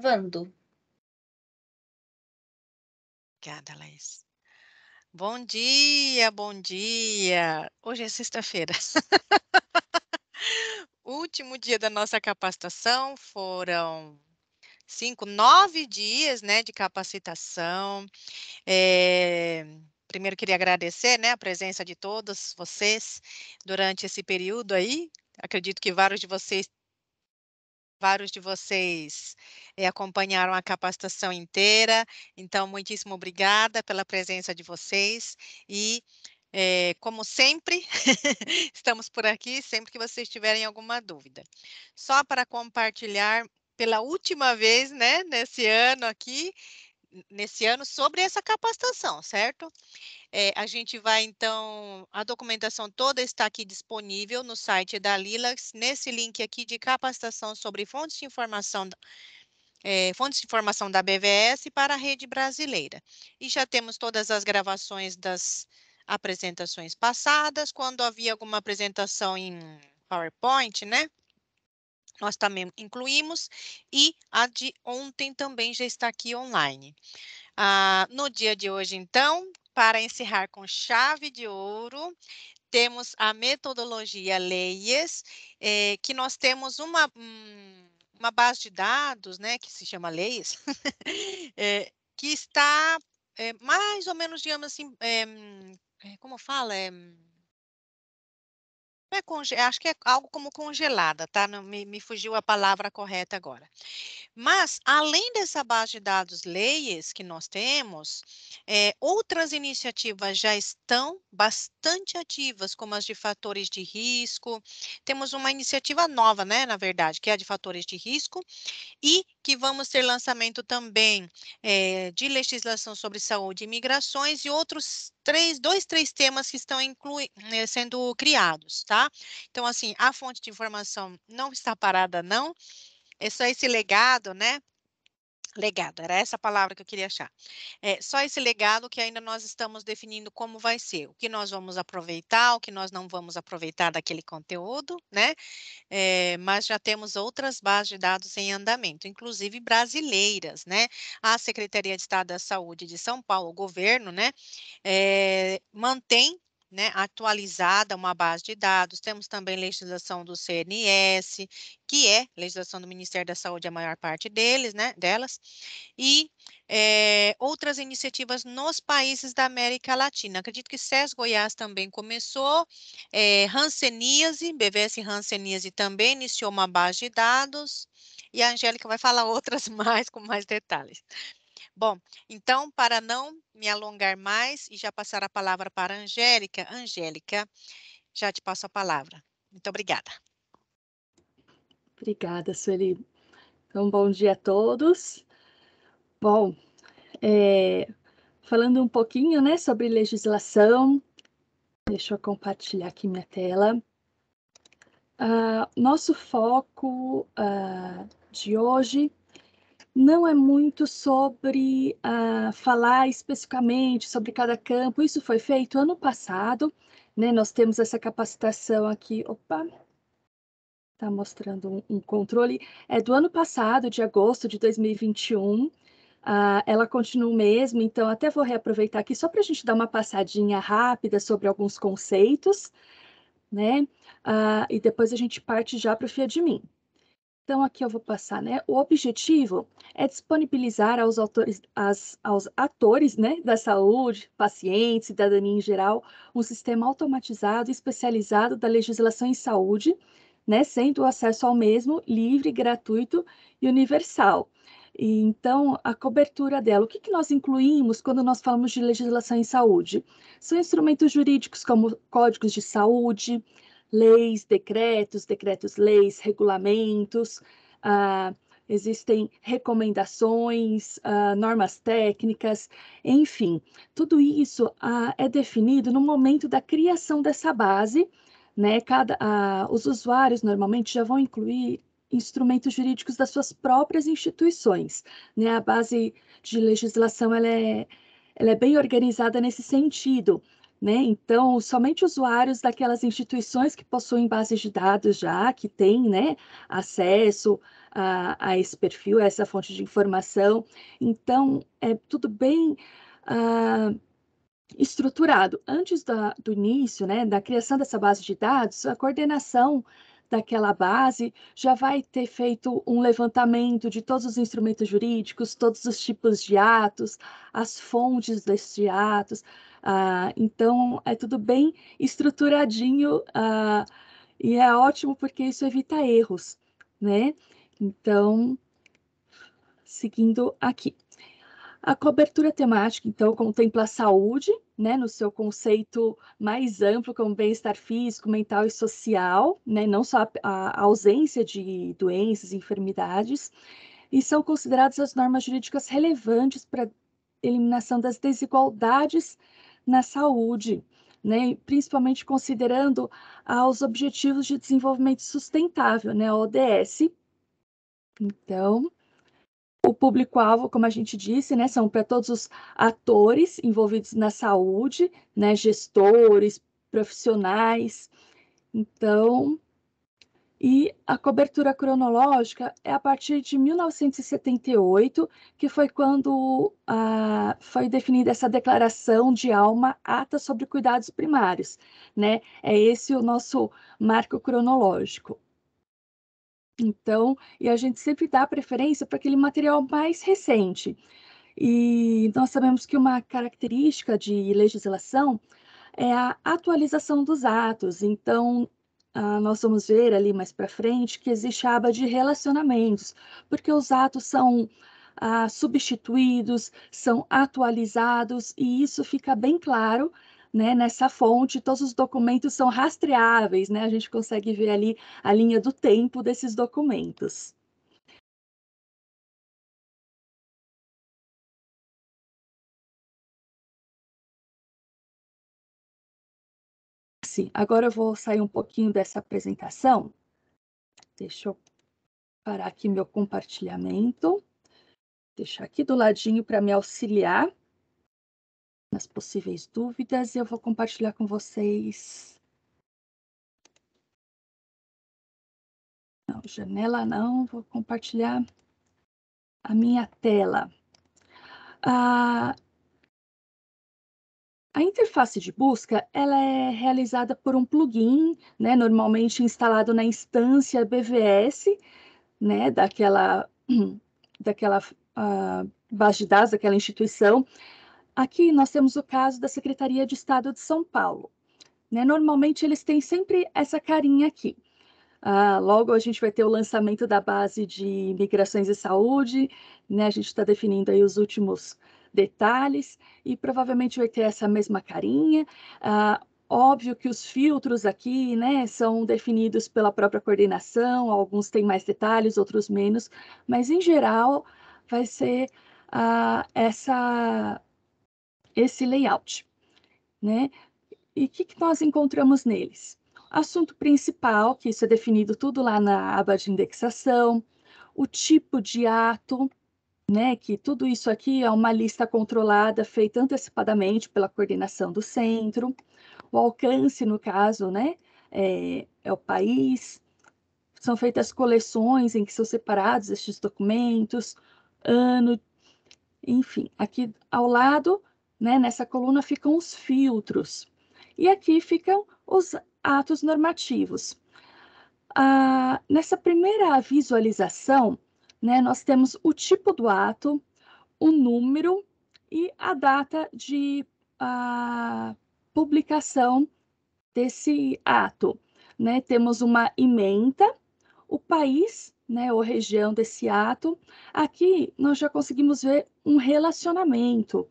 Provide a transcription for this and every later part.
Gravando. Obrigada, Laís. Bom dia, bom dia. Hoje é sexta-feira. Último dia da nossa capacitação foram cinco, nove dias, né, de capacitação. É, primeiro queria agradecer, né, a presença de todos vocês durante esse período aí. Acredito que vários de vocês Vários de vocês eh, acompanharam a capacitação inteira, então, muitíssimo obrigada pela presença de vocês e, eh, como sempre, estamos por aqui sempre que vocês tiverem alguma dúvida. Só para compartilhar pela última vez, né, nesse ano aqui, nesse ano sobre essa capacitação, certo? É, a gente vai, então, a documentação toda está aqui disponível no site da Lilacs, nesse link aqui de capacitação sobre fontes de informação, é, fontes de informação da BVS para a rede brasileira. E já temos todas as gravações das apresentações passadas, quando havia alguma apresentação em PowerPoint, né? nós também incluímos, e a de ontem também já está aqui online. Ah, no dia de hoje, então, para encerrar com chave de ouro, temos a metodologia Leis, eh, que nós temos uma, hum, uma base de dados, né, que se chama Leis, eh, que está eh, mais ou menos, digamos assim, hum, como fala? É, é conge... Acho que é algo como congelada, tá? Não, me, me fugiu a palavra correta agora. Mas, além dessa base de dados leis que nós temos, é, outras iniciativas já estão bastante ativas, como as de fatores de risco. Temos uma iniciativa nova, né, na verdade, que é a de fatores de risco, e que vamos ter lançamento também é, de legislação sobre saúde e migrações e outros três, dois, três temas que estão inclui, eh, sendo criados, tá? Então, assim, a fonte de informação não está parada, não. É só esse legado, né? Legado, era essa palavra que eu queria achar. É só esse legado que ainda nós estamos definindo como vai ser, o que nós vamos aproveitar, o que nós não vamos aproveitar daquele conteúdo, né? É, mas já temos outras bases de dados em andamento, inclusive brasileiras, né? A Secretaria de Estado da Saúde de São Paulo, o governo, né, é, mantém né, atualizada uma base de dados. Temos também legislação do CNS, que é legislação do Ministério da Saúde, a maior parte deles, né, delas, e é, outras iniciativas nos países da América Latina. Acredito que SES Goiás também começou, é, Hanseníase, BVS Hanseníase também iniciou uma base de dados, e a Angélica vai falar outras mais com mais detalhes. Bom, então, para não me alongar mais e já passar a palavra para a Angélica, Angélica, já te passo a palavra. Muito obrigada. Obrigada, Sueli. Então, bom dia a todos. Bom, é, falando um pouquinho né, sobre legislação, deixa eu compartilhar aqui minha tela. Uh, nosso foco uh, de hoje não é muito sobre uh, falar especificamente sobre cada campo. Isso foi feito ano passado, né? Nós temos essa capacitação aqui. Opa! Está mostrando um, um, controle. É do ano passado, de agosto de 2021. Uh, ah, ela continua o mesmo, então até vou reaproveitar aqui só para a gente dar uma passadinha rápida sobre alguns conceitos, né? Uh, e depois a gente parte já para o FIA de mim. Então, aqui eu vou passar, né? O objetivo é disponibilizar aos, autores, as, aos atores né, da saúde, pacientes, cidadania em geral, um sistema automatizado e especializado da legislação em saúde, né, sendo o acesso ao mesmo livre, gratuito e universal. E, então, a cobertura dela, o que, que nós incluímos quando nós falamos de legislação em saúde? São instrumentos jurídicos como códigos de saúde, leis, decretos, decretos-leis, regulamentos, ah, existem recomendações, ah, normas técnicas, enfim, tudo isso ah, é definido no momento da criação dessa base. Né? Cada, os usuários normalmente já vão incluir instrumentos jurídicos das suas próprias instituições. Né? A base de legislação ela é, ela é bem organizada nesse sentido. Né? Então, somente usuários daquelas instituições que possuem bases de dados já, que têm né, acesso a, a, esse perfil, a essa fonte de informação. Então, é tudo bem uh, estruturado. Antes da, do início, né, da criação dessa base de dados, a coordenação daquela base já vai ter feito um levantamento de todos os instrumentos jurídicos, todos os tipos de atos, as fontes desses atos, ah, então, é tudo bem estruturadinho ah, e é ótimo porque isso evita erros, né? Então, seguindo aqui. A cobertura temática, então, contempla a saúde, né, no seu conceito mais amplo, como bem-estar físico, mental e social, né, não só a, a ausência de doenças, enfermidades, e são consideradas as normas jurídicas relevantes para eliminação das desigualdades na saúde, né? principalmente considerando aos Objetivos de Desenvolvimento Sustentável, né? ODS. Então, o público-alvo, como a gente disse, né, são para todos os atores envolvidos na saúde, né, gestores, profissionais. Então, e a cobertura cronológica é a partir de 1978, que foi quando ah, foi definida essa declaração de alma ata sobre cuidados primários. Né? É esse o nosso marco cronológico. Então, e a gente sempre dá preferência para aquele material mais recente. E nós sabemos que uma característica de legislação é a atualização dos atos. Então, ah, nós vamos ver ali mais para frente que existe a aba de relacionamentos, porque os atos são ah, substituídos, são atualizados, e isso fica bem claro né, nessa fonte, todos os documentos são rastreáveis, né? A gente consegue ver ali a linha do tempo desses documentos. sintaxe. Agora eu vou sair um pouquinho dessa apresentação. Deixa eu parar aqui meu compartilhamento. Deixar aqui do ladinho para me auxiliar nas possíveis dúvidas e eu vou compartilhar com vocês. Não, janela não, vou compartilhar a minha tela. Ah, a interface de busca ela é realizada por um plugin, né, normalmente instalado na instância BVS, né, daquela, daquela uh, base de dados, daquela instituição. Aqui nós temos o caso da Secretaria de Estado de São Paulo. Né? Normalmente eles têm sempre essa carinha aqui. Uh, logo a gente vai ter o lançamento da base de migrações e saúde, né? a gente está definindo aí os últimos detalhes e provavelmente vai ter essa mesma carinha. Ah, óbvio que os filtros aqui, né, são definidos pela própria coordenação, alguns têm mais detalhes, outros menos, mas em geral vai ser ah, essa, esse layout, né? E o que, que nós encontramos neles? Assunto principal, que isso é definido tudo lá na aba de indexação, o tipo de ato, né, que tudo isso aqui é uma lista controlada, feita antecipadamente pela coordenação do centro. O alcance, no caso, né, é, é o país. São feitas coleções em que são separados estes documentos, ano, enfim. Aqui ao lado, né, nessa coluna, ficam os filtros. E aqui ficam os atos normativos. Ah, nessa primeira visualização, né? Nós temos o tipo do ato, o número e a data de a, publicação desse ato. Né? Temos uma ementa, o país né, ou região desse ato. Aqui nós já conseguimos ver um relacionamento.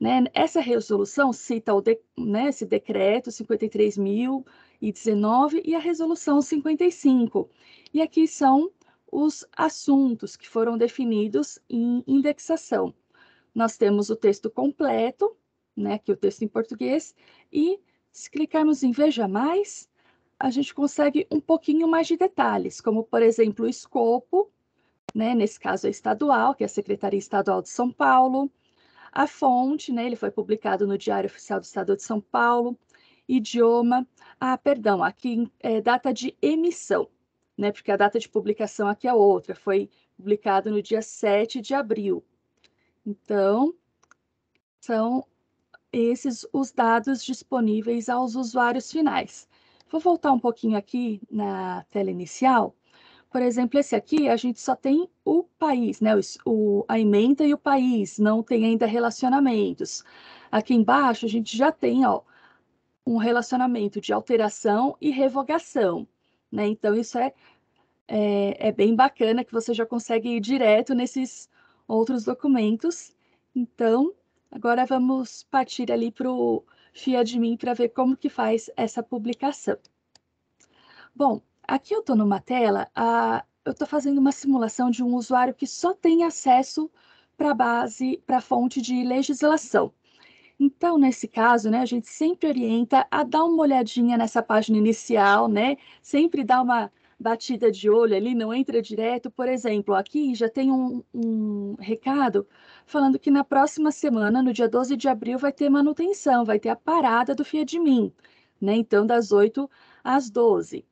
Né? Essa resolução cita o de, né, esse decreto 53.019 e a resolução 55. E aqui são os assuntos que foram definidos em indexação. Nós temos o texto completo, né, que é o texto em português, e se clicarmos em Veja Mais, a gente consegue um pouquinho mais de detalhes, como, por exemplo, o escopo, né, nesse caso é estadual, que é a Secretaria Estadual de São Paulo, a fonte, né, ele foi publicado no Diário Oficial do Estado de São Paulo, idioma, ah, perdão, aqui é data de emissão, né, porque a data de publicação aqui é outra, foi publicado no dia 7 de abril. Então, são esses os dados disponíveis aos usuários finais. Vou voltar um pouquinho aqui na tela inicial. Por exemplo, esse aqui a gente só tem o país, né? O, a emenda e o país, não tem ainda relacionamentos. Aqui embaixo a gente já tem ó, um relacionamento de alteração e revogação. Né? Então, isso é, é, é bem bacana que você já consegue ir direto nesses outros documentos. Então, agora vamos partir ali para o FIADMIN para ver como que faz essa publicação. Bom, aqui eu estou numa tela, a, eu estou fazendo uma simulação de um usuário que só tem acesso para a base, para a fonte de legislação. Então, nesse caso, né, a gente sempre orienta a dar uma olhadinha nessa página inicial, né? Sempre dá uma batida de olho ali, não entra direto. Por exemplo, aqui já tem um, um, recado falando que na próxima semana, no dia 12 de abril, vai ter manutenção, vai ter a parada do Mim, né? Então, das 8 às 12.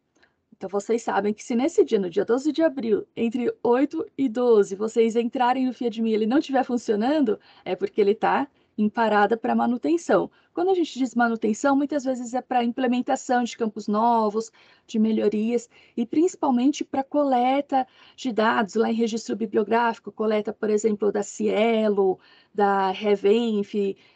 Então, vocês sabem que se nesse dia, no dia 12 de abril, entre 8 e 12, vocês entrarem no Fiadmin e ele não estiver funcionando, é porque ele está em parada para manutenção. Quando a gente diz manutenção, muitas vezes é para implementação de campos novos, de melhorias e principalmente para coleta de dados lá em registro bibliográfico, coleta, por exemplo, da Cielo, da Revenf,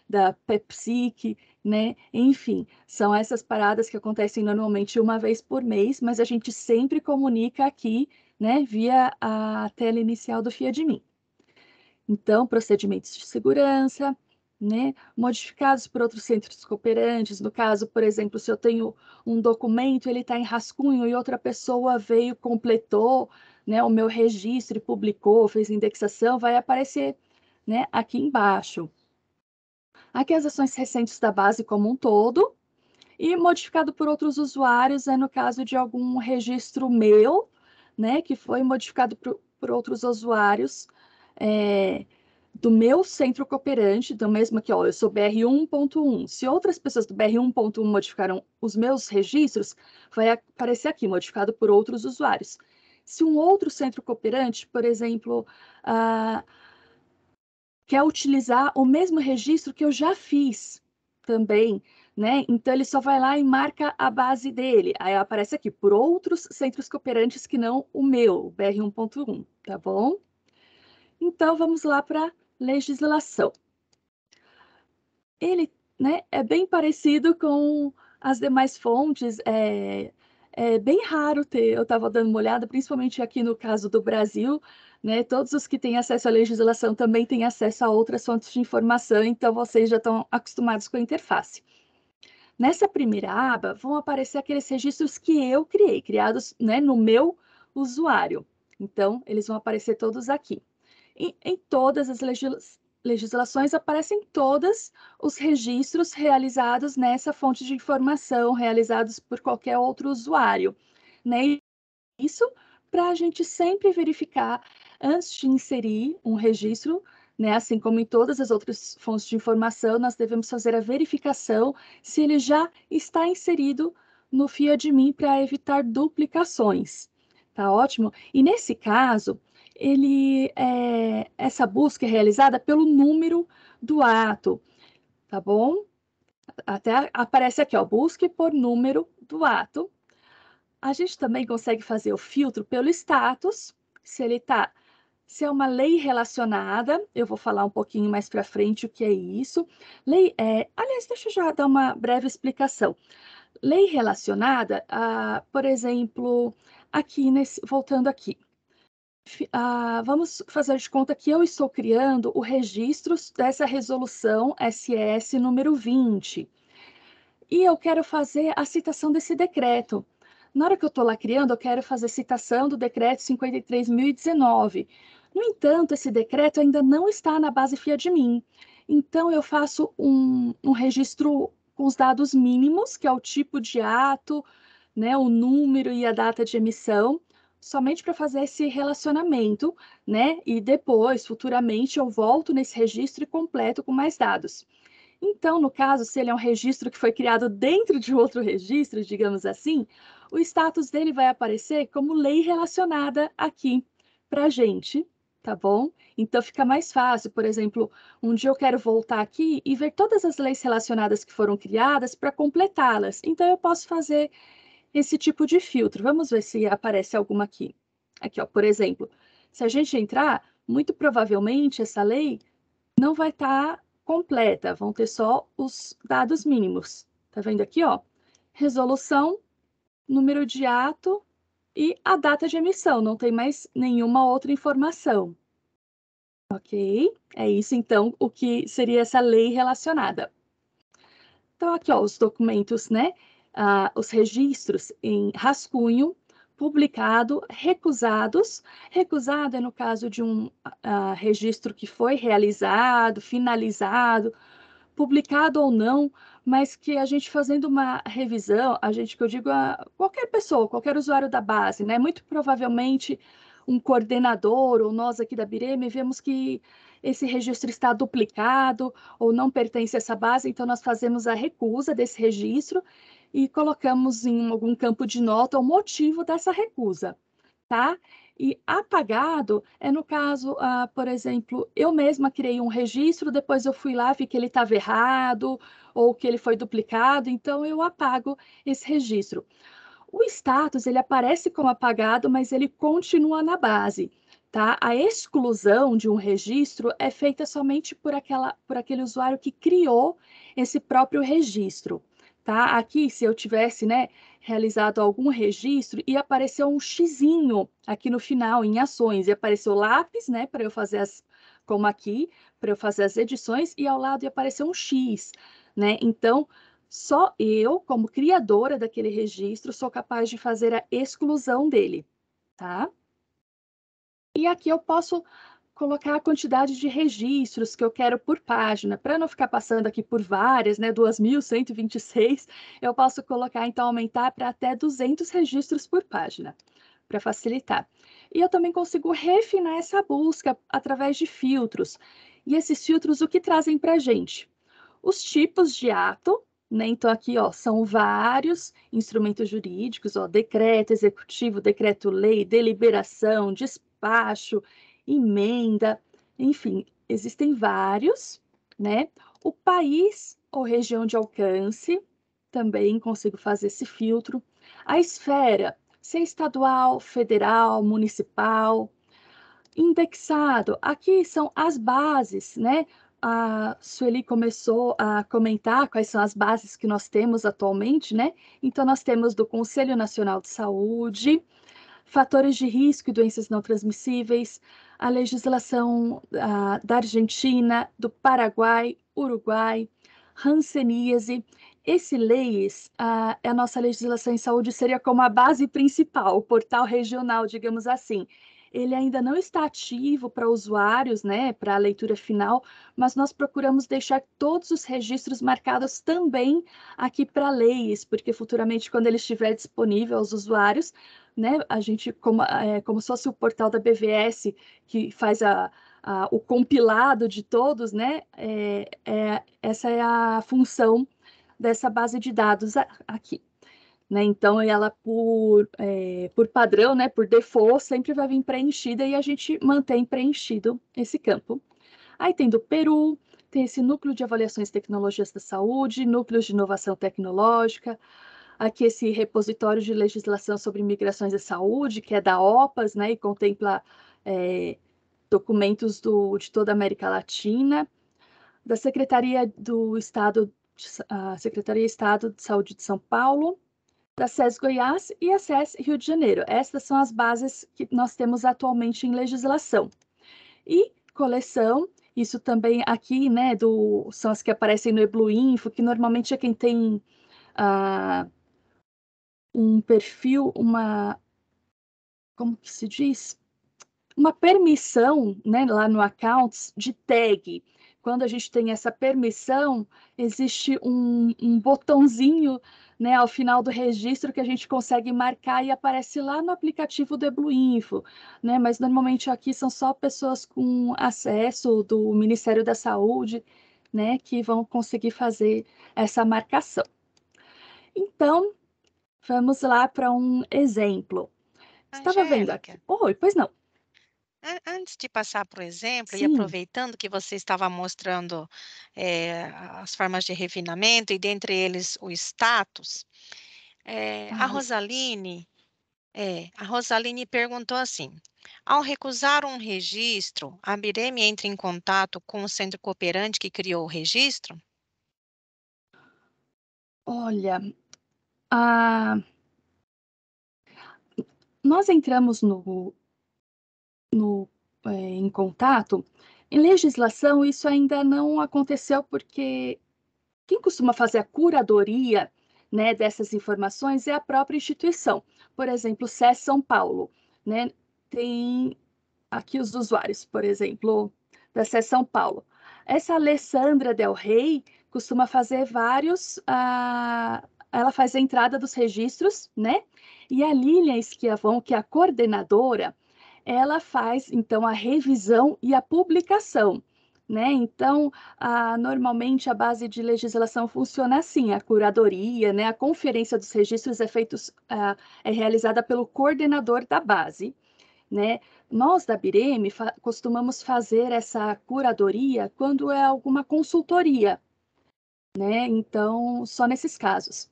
da Pepsic, né? Enfim, são essas paradas que acontecem normalmente uma vez por mês, mas a gente sempre comunica aqui, né, via a tela inicial do FIA de mim. Então, procedimentos de segurança, né, modificados por outros centros cooperantes. No caso, por exemplo, se eu tenho um documento, ele está em rascunho e outra pessoa veio, completou né, o meu registro, publicou, fez indexação, vai aparecer né, aqui embaixo. Aqui as ações recentes da base como um todo, e modificado por outros usuários é no caso de algum registro meu, né, que foi modificado por, por outros usuários, é, do meu centro cooperante, então mesmo aqui, ó, eu sou BR1.1. Se outras pessoas do BR1.1 modificaram os meus registros, vai aparecer aqui, modificado por outros usuários. Se um outro centro cooperante, por exemplo, ah, quer utilizar o mesmo registro que eu já fiz também, né? Então ele só vai lá e marca a base dele. Aí aparece aqui por outros centros cooperantes que não o meu, o BR1.1, tá bom? Então vamos lá para legislação. Ele né, é bem parecido com as demais fontes, é, é bem raro ter, eu estava dando uma olhada, principalmente aqui no caso do Brasil, né, todos os que têm acesso à legislação também têm acesso a outras fontes de informação, então vocês já estão acostumados com a interface. Nessa primeira aba, vão aparecer aqueles registros que eu criei, criados né, no meu usuário. Então, eles vão aparecer todos aqui em, em todas as legislações legislações aparecem todos os registros realizados nessa fonte de informação, realizados por qualquer outro usuário. Né? Isso para a gente sempre verificar antes de inserir um registro, né? assim como em todas as outras fontes de informação, nós devemos fazer a verificação se ele já está inserido no mim para evitar duplicações. Tá ótimo? E nesse caso, ele é, essa busca é realizada pelo número do ato, tá bom? Até aparece aqui, ó, busque por número do ato. A gente também consegue fazer o filtro pelo status, se ele tá, se é uma lei relacionada, eu vou falar um pouquinho mais para frente o que é isso. Lei, é, aliás, deixa eu já dar uma breve explicação. Lei relacionada, a, ah, por exemplo, aqui nesse, voltando aqui, ah, vamos fazer de conta que eu estou criando o registro dessa resolução SS número 20. E eu quero fazer a citação desse decreto. Na hora que eu estou lá criando, eu quero fazer citação do decreto 53.019. No entanto, esse decreto ainda não está na base Fia de mim. Então, eu faço um, um registro com os dados mínimos, que é o tipo de ato, né, o número e a data de emissão somente para fazer esse relacionamento, né? E depois, futuramente, eu volto nesse registro e completo com mais dados. Então, no caso, se ele é um registro que foi criado dentro de outro registro, digamos assim, o status dele vai aparecer como lei relacionada aqui para a gente, tá bom? Então fica mais fácil, por exemplo, um dia eu quero voltar aqui e ver todas as leis relacionadas que foram criadas para completá-las. Então eu posso fazer esse tipo de filtro. Vamos ver se aparece alguma aqui. Aqui, ó, por exemplo, se a gente entrar, muito provavelmente essa lei não vai estar tá completa, vão ter só os dados mínimos. Tá vendo aqui, ó? Resolução, número de ato e a data de emissão, não tem mais nenhuma outra informação. Ok? É isso, então, o que seria essa lei relacionada. Então, aqui, ó, os documentos, né? ah, os registros em rascunho, publicado, recusados. Recusado é no caso de um ah, registro que foi realizado, finalizado, publicado ou não, mas que a gente fazendo uma revisão, a gente que eu digo a qualquer pessoa, qualquer usuário da base, né? Muito provavelmente um coordenador ou nós aqui da Bireme vemos que esse registro está duplicado ou não pertence a essa base, então nós fazemos a recusa desse registro e colocamos em algum campo de nota o motivo dessa recusa, tá? E apagado é no caso, ah, por exemplo, eu mesma criei um registro, depois eu fui lá, vi que ele estava errado ou que ele foi duplicado, então eu apago esse registro. O status ele aparece como apagado, mas ele continua na base. Tá? A exclusão de um registro é feita somente por, aquela, por aquele usuário que criou esse próprio registro tá? Aqui, se eu tivesse, né, realizado algum registro e apareceu um xizinho aqui no final, em ações, e apareceu lápis, né, para eu fazer as, como aqui, para eu fazer as edições, e ao lado apareceu um x, né? Então, só eu, como criadora daquele registro, sou capaz de fazer a exclusão dele, tá? E aqui eu posso colocar a quantidade de registros que eu quero por página, para não ficar passando aqui por várias, né, 2.126, eu posso colocar, então, aumentar para até 200 registros por página, para facilitar. E eu também consigo refinar essa busca através de filtros. E esses filtros, o que trazem para a gente? Os tipos de ato, né? Então, aqui ó, são vários instrumentos jurídicos, ó, decreto executivo, decreto-lei, deliberação, despacho, emenda, enfim, existem vários, né? O país ou região de alcance, também consigo fazer esse filtro. A esfera, se é estadual, federal, municipal. Indexado, aqui são as bases, né? A Sueli começou a comentar quais são as bases que nós temos atualmente, né? Então, nós temos do Conselho Nacional de Saúde, fatores de risco e doenças não transmissíveis, a legislação ah, da Argentina, do Paraguai, Uruguai, Hanseníase. Esse leis, ah, a nossa legislação em saúde seria como a base principal, o portal regional, digamos assim. Ele ainda não está ativo para usuários, né, para a leitura final, mas nós procuramos deixar todos os registros marcados também aqui para leis, porque futuramente, quando ele estiver disponível aos usuários, né? A gente, como, é, como se fosse o portal da BVS, que faz a, a o compilado de todos, né? É, é, essa é a função dessa base de dados aqui. Né? Então, ela por, é, por padrão, né, por default, sempre vai vir preenchida e a gente mantém preenchido esse campo. Aí tem do Peru, tem esse núcleo de avaliações de tecnologias da saúde, núcleos de inovação tecnológica, aqui esse repositório de legislação sobre migrações e saúde, que é da OPAS, né, e contempla é, documentos do, de toda a América Latina, da Secretaria do Estado, a Secretaria de Estado de Saúde de São Paulo, da SES Goiás e a SES Rio de Janeiro. Estas são as bases que nós temos atualmente em legislação. E coleção, isso também aqui, né, do, são as que aparecem no Eblu Info, que normalmente é quem tem ah, um perfil, uma como que se diz? Uma permissão, né, lá no accounts de tag. Quando a gente tem essa permissão, existe um, um botãozinho né, ao final do registro que a gente consegue marcar e aparece lá no aplicativo do Ebluinfo, né? Mas normalmente aqui são só pessoas com acesso do Ministério da Saúde, né, que vão conseguir fazer essa marcação. Então, Vamos lá para um exemplo. Estava vendo aqui. Oi, pois não. antes de passar para o exemplo, e aproveitando que você estava mostrando eh, as formas de refinamento, e dentre eles o status, eh, a Rosaline, é, a Rosaline perguntou assim: ao recusar um registro, a Bireme entra em contato com o centro cooperante que criou o registro? olha. Ah, nós entramos no, no é, em contato. Em legislação, isso ainda não aconteceu, porque quem costuma fazer a curadoria né, dessas informações é a própria instituição. Por exemplo, o SES São Paulo né, tem aqui os usuários, por exemplo, da SES São Paulo. Essa Alessandra Del Rey costuma fazer vários, ah, ela faz a entrada dos registros, né? E a Lilian Esquiavon, que é a coordenadora, ela faz então a revisão e a publicação. Né? Então, a, normalmente a base de legislação funciona assim: a curadoria, né? a conferência dos registros é, feitos, ah, é realizada pelo coordenador da base. Né? Nós da Bireme fa costumamos fazer essa curadoria quando é alguma consultoria, né? Então, só nesses casos.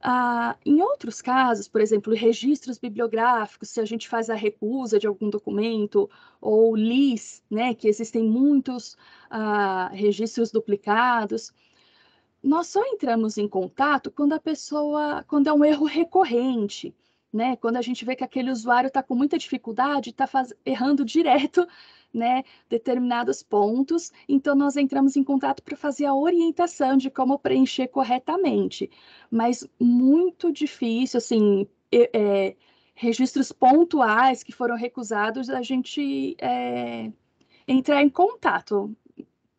Ah, em outros casos, por exemplo, registros bibliográficos, se a gente faz a recusa de algum documento, ou LIS, né, que existem muitos ah, registros duplicados, nós só entramos em contato quando a pessoa, quando é um erro recorrente, né? Quando a gente vê que aquele usuário está com muita dificuldade, está errando direto né, determinados pontos. Então, nós entramos em contato para fazer a orientação de como preencher corretamente. Mas muito difícil, assim, é, é, registros pontuais que foram recusados, a gente é, entrar em contato,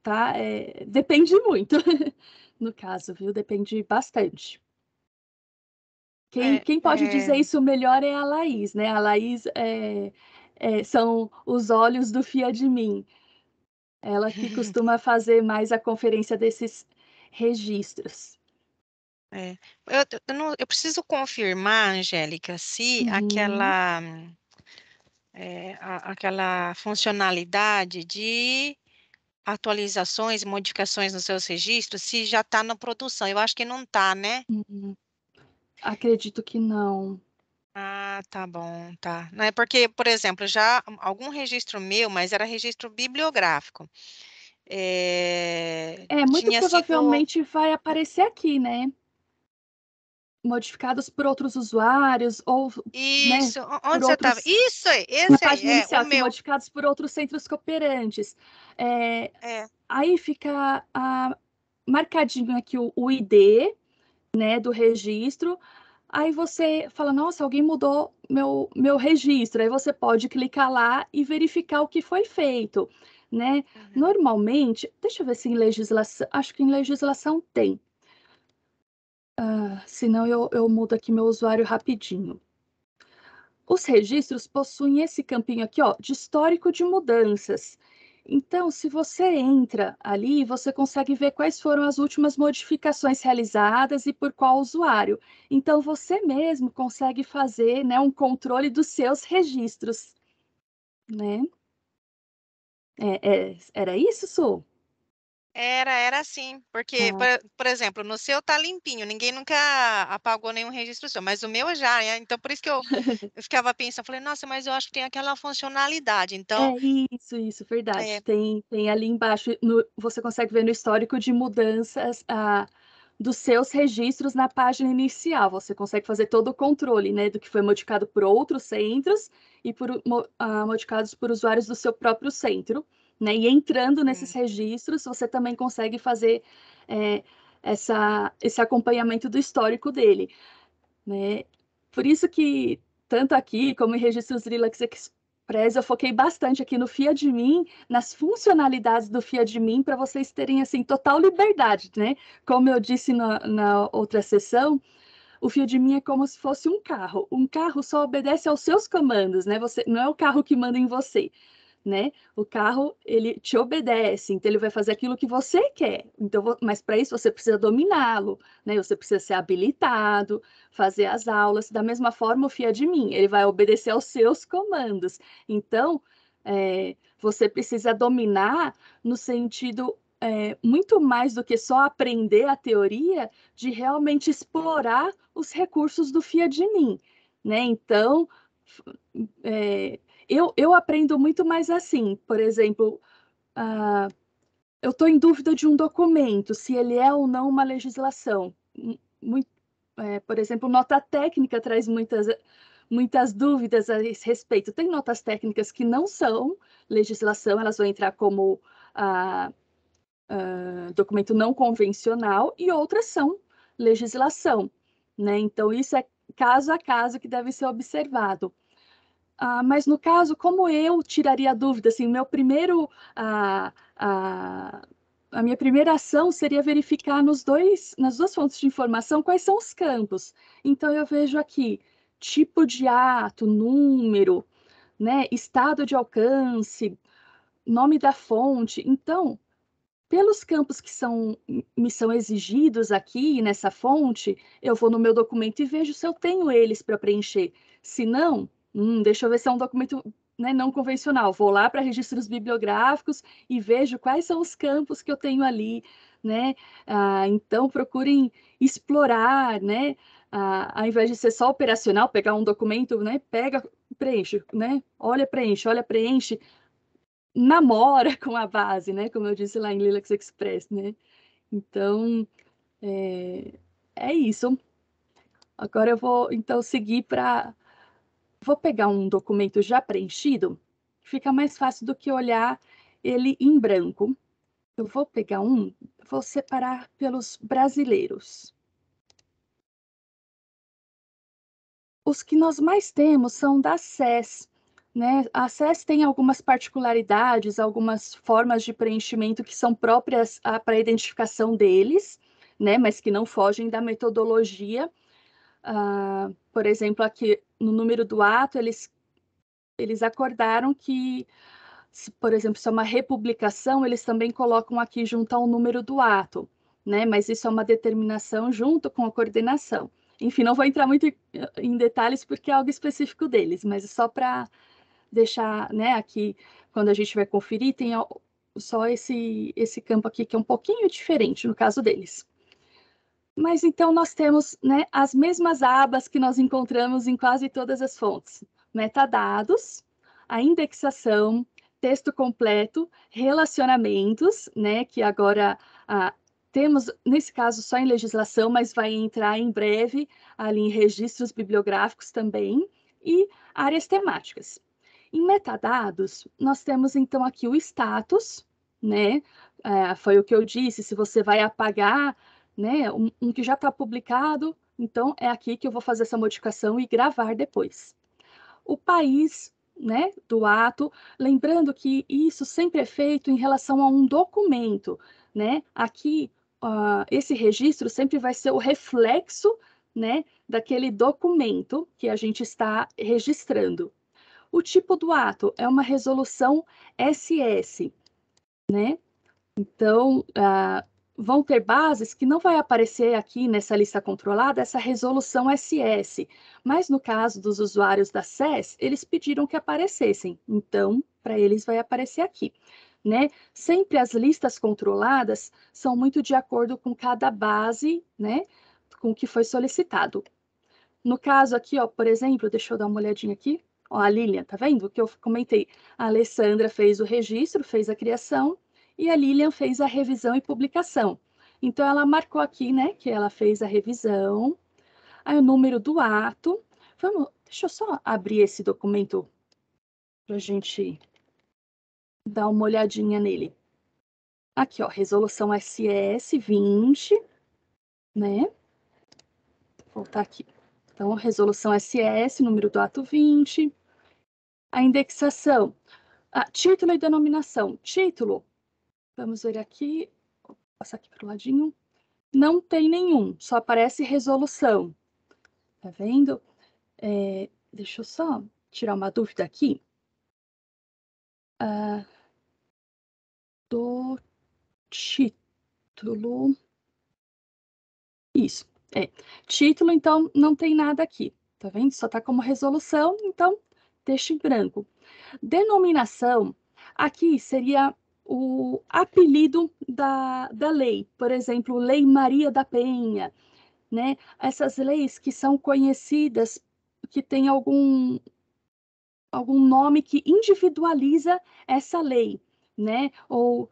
tá? É, depende muito, no caso, viu? Depende bastante. Quem, é, quem, pode é... dizer isso melhor é a Laís, né? A Laís é, é, são os olhos do Fia de Mim. Ela que costuma fazer mais a conferência desses registros. É. Eu, eu, não, eu, preciso confirmar, Angélica, se uhum. aquela, é, a, aquela funcionalidade de atualizações, modificações nos seus registros, se já está na produção. Eu acho que não está, né? Uhum. Acredito que não. Ah, tá bom, tá. Não é porque, por exemplo, já algum registro meu, mas era registro bibliográfico. É, é muito provavelmente sido... vai aparecer aqui, né? Modificados por outros usuários ou. Né, Isso, né, onde você estava? Outros... Isso, esse aí, é, inicial, o assim, meu. Modificados por outros centros cooperantes. É, é. Aí fica marcadinho aqui o, o ID né, do registro. Aí você fala, nossa, alguém mudou meu, meu registro. Aí você pode clicar lá e verificar o que foi feito, né? Uhum. Normalmente, deixa eu ver se em legislação, acho que em legislação tem. Uh, ah, senão eu, eu mudo aqui meu usuário rapidinho. Os registros possuem esse campinho aqui, ó, de histórico de mudanças. Então, se você entra ali, você consegue ver quais foram as últimas modificações realizadas e por qual usuário. Então, você mesmo consegue fazer né, um controle dos seus registros. Né? É, é, era isso, Su? Era, era assim, porque, por, por, exemplo, no seu tá limpinho, ninguém nunca apagou nenhum registro seu, mas o meu já, né? Então, por isso que eu, eu ficava pensando, falei, nossa, mas eu acho que tem aquela funcionalidade, então... É isso, isso, verdade, é. tem, tem ali embaixo, no, você consegue ver no histórico de mudanças a, ah, dos seus registros na página inicial, você consegue fazer todo o controle, né, do que foi modificado por outros centros e por, mo, a, ah, modificados por usuários do seu próprio centro, né? E entrando nesses registros, você também consegue fazer é, essa, esse acompanhamento do histórico dele. Né? Por isso que, tanto aqui como em registros Relax Express, eu foquei bastante aqui no mim nas funcionalidades do mim para vocês terem assim total liberdade. Né? Como eu disse na, na outra sessão, o Fia de mim é como se fosse um carro. Um carro só obedece aos seus comandos, né? Você não é o carro que manda em você né? O carro, ele te obedece, então ele vai fazer aquilo que você quer. Então, mas para isso você precisa dominá-lo, né? Você precisa ser habilitado, fazer as aulas. Da mesma forma, o Fiat de mim, ele vai obedecer aos seus comandos. Então, é, você precisa dominar no sentido é, muito mais do que só aprender a teoria, de realmente explorar os recursos do Fiat de mim, né? Então, é, eu, eu aprendo muito mais assim. Por exemplo, uh, eu estou em dúvida de um documento, se ele é ou não uma legislação. Muito, é, por exemplo, nota técnica traz muitas, muitas dúvidas a esse respeito. Tem notas técnicas que não são legislação, elas vão entrar como ah, ah, documento não convencional, e outras são legislação. Né? Então, isso é caso a caso que deve ser observado. Uh, mas no caso, como eu tiraria a dúvida? Assim, meu primeiro, uh, uh, a minha primeira ação seria verificar nos dois, nas duas fontes de informação quais são os campos. Então eu vejo aqui tipo de ato, número, né, estado de alcance, nome da fonte. Então, pelos campos que são, me são exigidos aqui nessa fonte, eu vou no meu documento e vejo se eu tenho eles para preencher. Se não, Hum, deixa eu ver se é um documento né, não convencional. Vou lá para registros bibliográficos e vejo quais são os campos que eu tenho ali, né? Ah, então procurem explorar, né? Ah, ao invés de ser só operacional, pegar um documento, né? Pega, preenche, né? Olha, preenche, olha, preenche. Namora com a base, né? Como eu disse lá em Linux Express, né? Então, é, é isso. Agora eu vou, então, seguir para vou pegar um documento já preenchido, fica mais fácil do que olhar ele em branco. Eu vou pegar um, vou separar pelos brasileiros. Os que nós mais temos são da SES. Né? A SES tem algumas particularidades, algumas formas de preenchimento que são próprias para a identificação deles, né? mas que não fogem da metodologia Uh, por exemplo, aqui no número do ato, eles, eles acordaram que, se, por exemplo, se é uma republicação, eles também colocam aqui junto ao número do ato, né? Mas isso é uma determinação junto com a coordenação. Enfim, não vou entrar muito em detalhes porque é algo específico deles, mas só para deixar, né, aqui, quando a gente vai conferir, tem só esse, esse campo aqui que é um pouquinho diferente no caso deles. Mas então nós temos né, as mesmas abas que nós encontramos em quase todas as fontes: metadados, a indexação, texto completo, relacionamentos, né, que agora ah, temos, nesse caso, só em legislação, mas vai entrar em breve ali em registros bibliográficos também, e áreas temáticas. Em metadados, nós temos então aqui o status, né? Ah, foi o que eu disse, se você vai apagar né? Um, um que já está publicado, então é aqui que eu vou fazer essa modificação e gravar depois. O país né, do ato, lembrando que isso sempre é feito em relação a um documento, né? Aqui uh, esse registro sempre vai ser o reflexo, né, daquele documento que a gente está registrando. O tipo do ato é uma resolução SS, né? Então, uh, vão ter bases que não vai aparecer aqui nessa lista controlada essa resolução SS, mas no caso dos usuários da SES, eles pediram que aparecessem, então para eles vai aparecer aqui. Né? Sempre as listas controladas são muito de acordo com cada base, né? com o que foi solicitado. No caso aqui, ó, por exemplo, deixa eu dar uma olhadinha aqui, ó, a Lilian, tá vendo? O que eu comentei, a Alessandra fez o registro, fez a criação, e a Lilian fez a revisão e publicação. Então, ela marcou aqui, né, que ela fez a revisão, aí o número do ato. Vamos, deixa eu só abrir esse documento para a gente dar uma olhadinha nele. Aqui, ó, resolução SS 20, né? Vou voltar aqui. Então, resolução SS, número do ato 20. A indexação, a ah, título e denominação. Título, Vamos ver aqui, vou passar aqui para o ladinho. Não tem nenhum, só aparece resolução. Tá vendo? É, deixa eu só tirar uma dúvida aqui. Ah, do título. Isso, é. Título, então, não tem nada aqui, tá vendo? Só está como resolução, então, deixa em branco. Denominação, aqui seria o apelido da, da lei, por exemplo, Lei Maria da Penha, né? Essas leis que são conhecidas, que tem algum algum nome que individualiza essa lei, né? Ou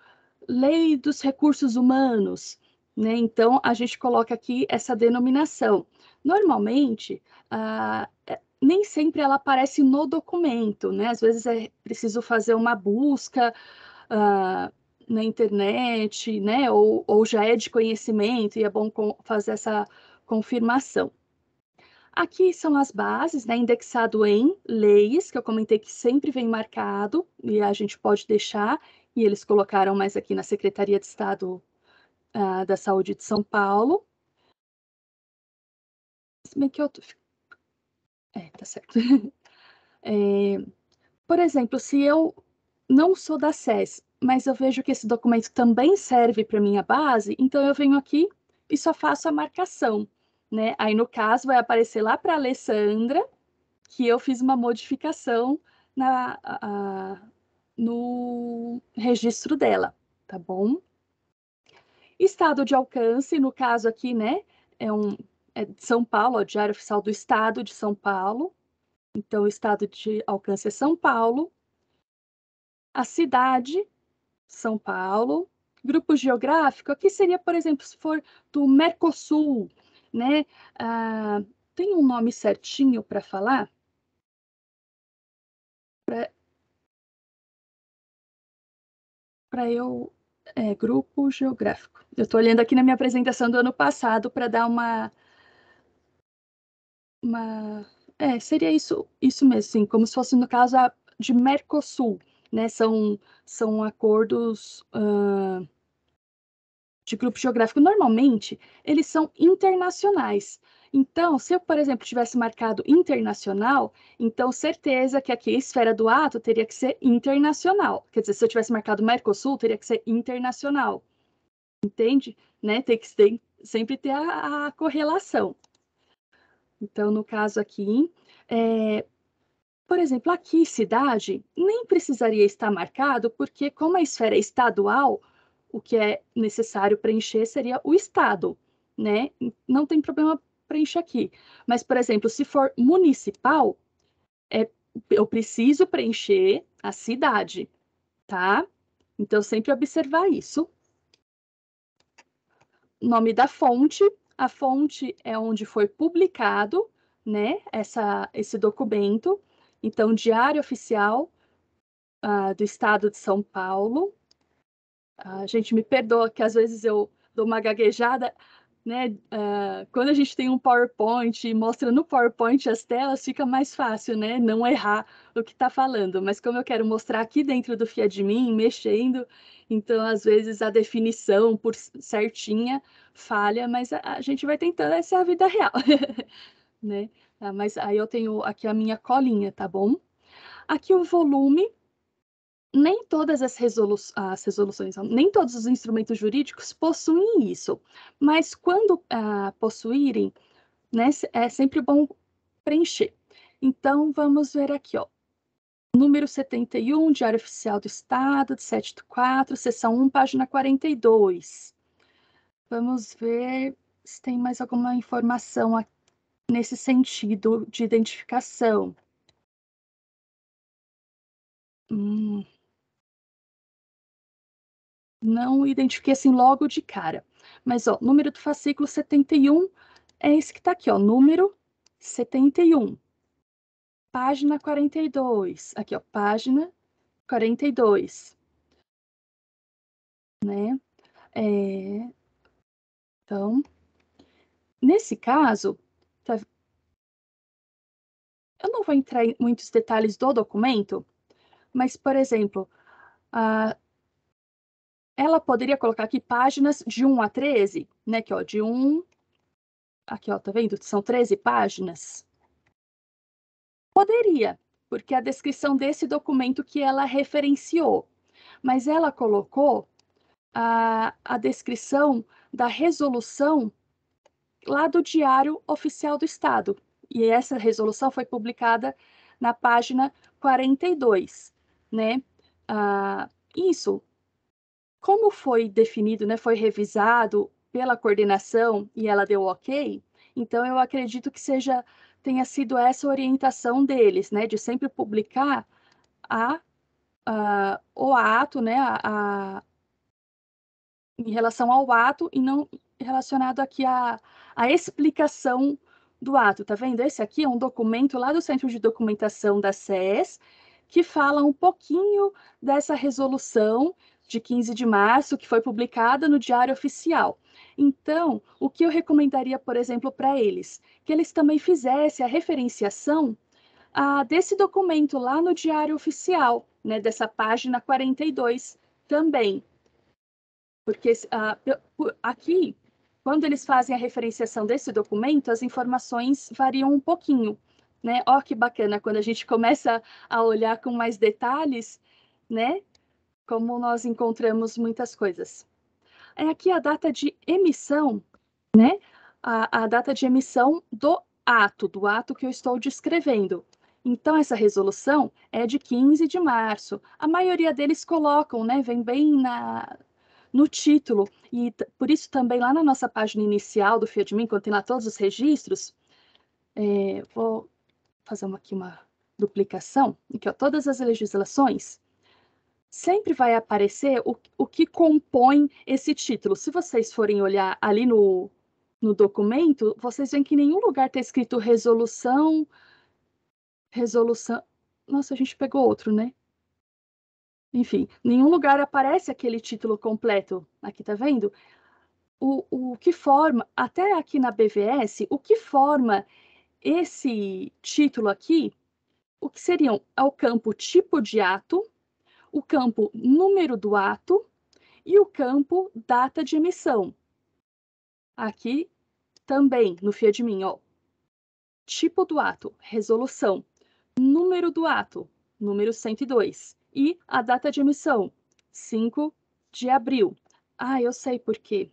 Lei dos Recursos Humanos, né? Então a gente coloca aqui essa denominação. Normalmente, ah, nem sempre ela aparece no documento, né? Às vezes é preciso fazer uma busca uh, na internet, né? Ou, ou já é de conhecimento e é bom fazer essa confirmação. Aqui são as bases, né, indexado em leis, que eu comentei que sempre vem marcado, e a gente pode deixar, e eles colocaram mais aqui na Secretaria de Estado uh, da Saúde de São Paulo. Se bem é que eu... É, tá certo. É, por exemplo, se eu não sou da SES, mas eu vejo que esse documento também serve para minha base, então eu venho aqui e só faço a marcação. Né? Aí, no caso, vai aparecer lá para a Alessandra que eu fiz uma modificação na, a, no registro dela, tá bom? Estado de alcance, no caso aqui, né? É, um, é de São Paulo, ó, Diário Oficial do Estado de São Paulo. Então, o estado de alcance é São Paulo a cidade, São Paulo, grupo geográfico, aqui seria, por exemplo, se for do Mercosul, né? Ah, tem um nome certinho para falar? Para eu. É, grupo geográfico. Eu estou olhando aqui na minha apresentação do ano passado para dar uma. uma é, seria isso, isso mesmo, sim, como se fosse no caso a, de Mercosul né, são, são acordos uh, de grupo geográfico. Normalmente, eles são internacionais. Então, se eu, por exemplo, tivesse marcado internacional, então certeza que aqui a esfera do ato teria que ser internacional. Quer dizer, se eu tivesse marcado Mercosul, teria que ser internacional. Entende? Né? Tem que sempre ter a, a correlação. Então, no caso aqui, é, por exemplo, aqui, cidade, nem precisaria estar marcado, porque, como a esfera é estadual, o que é necessário preencher seria o estado, né? Não tem problema preencher aqui. Mas, por exemplo, se for municipal, é, eu preciso preencher a cidade, tá? Então, sempre observar isso. Nome da fonte. A fonte é onde foi publicado né, essa, esse documento. Então, Diário Oficial uh, do Estado de São Paulo. A uh, gente me perdoa que às vezes eu dou uma gaguejada, né? Uh, quando a gente tem um PowerPoint e mostra no PowerPoint as telas, fica mais fácil, né? Não errar o que está falando. Mas como eu quero mostrar aqui dentro do Fiadmin, mexendo, então às vezes a definição por certinha falha, mas a, a gente vai tentando, essa é a vida real, né? Tá? Mas aí eu tenho aqui a minha colinha, tá bom? Aqui o volume. Nem todas as, resolu as resoluções, nem todos os instrumentos jurídicos possuem isso, mas quando ah, possuírem, né, é sempre bom preencher. Então, vamos ver aqui, ó. Número 71, Diário Oficial do Estado, de 7 de 4, sessão 1, página 42. Vamos ver se tem mais alguma informação aqui nesse sentido de identificação. Hum. Não identifiquei assim logo de cara, mas o número do fascículo 71 é esse que está aqui, ó, número 71. Página 42, aqui, ó, página 42. Né? É... Então, nesse caso, Tá... Eu não vou entrar em muitos detalhes do documento, mas, por exemplo, a... ela poderia colocar aqui páginas de 1 a 13, né? Que, ó, de 1... Aqui, ó, tá vendo? São 13 páginas. Poderia, porque é a descrição desse documento que ela referenciou. Mas ela colocou a, a descrição da resolução lá do Diário Oficial do Estado. E essa resolução foi publicada na página 42, né? Ah, isso, como foi definido, né? Foi revisado pela coordenação e ela deu ok. Então eu acredito que seja tenha sido essa orientação deles, né? De sempre publicar a, a o ato, né? A, a, em relação ao ato e não relacionado aqui à, à explicação do ato, tá vendo? Esse aqui é um documento lá do Centro de Documentação da SES, que fala um pouquinho dessa resolução de 15 de março, que foi publicada no Diário Oficial. Então, o que eu recomendaria, por exemplo, para eles? Que eles também fizessem a referenciação ah, desse documento lá no Diário Oficial, né, dessa página 42 também. Porque ah, aqui quando eles fazem a referenciação desse documento, as informações variam um pouquinho. Né? Ó, oh, que bacana, quando a gente começa a olhar com mais detalhes, né? Como nós encontramos muitas coisas. É aqui a data de emissão, né? A, a data de emissão do ato, do ato que eu estou descrevendo. Então, essa resolução é de 15 de março. A maioria deles colocam, né? Vem bem na, no título. E por isso também lá na nossa página inicial do FIADMIN, quando tem lá todos os registros, é, vou fazer uma, aqui uma duplicação, que todas as legislações, sempre vai aparecer o, o que compõe esse título. Se vocês forem olhar ali no, no documento, vocês veem que em nenhum lugar está escrito resolução, resolução... Nossa, a gente pegou outro, né? Enfim, nenhum lugar aparece aquele título completo. Aqui tá vendo? O, o que forma, até aqui na BVS, o que forma esse título aqui, o que seriam é o campo tipo de ato, o campo número do ato e o campo data de emissão. Aqui também no FIADMIN, ó. Tipo do ato, resolução. Número do ato, número 102 e a data de emissão, 5 de abril. Ah, eu sei por quê.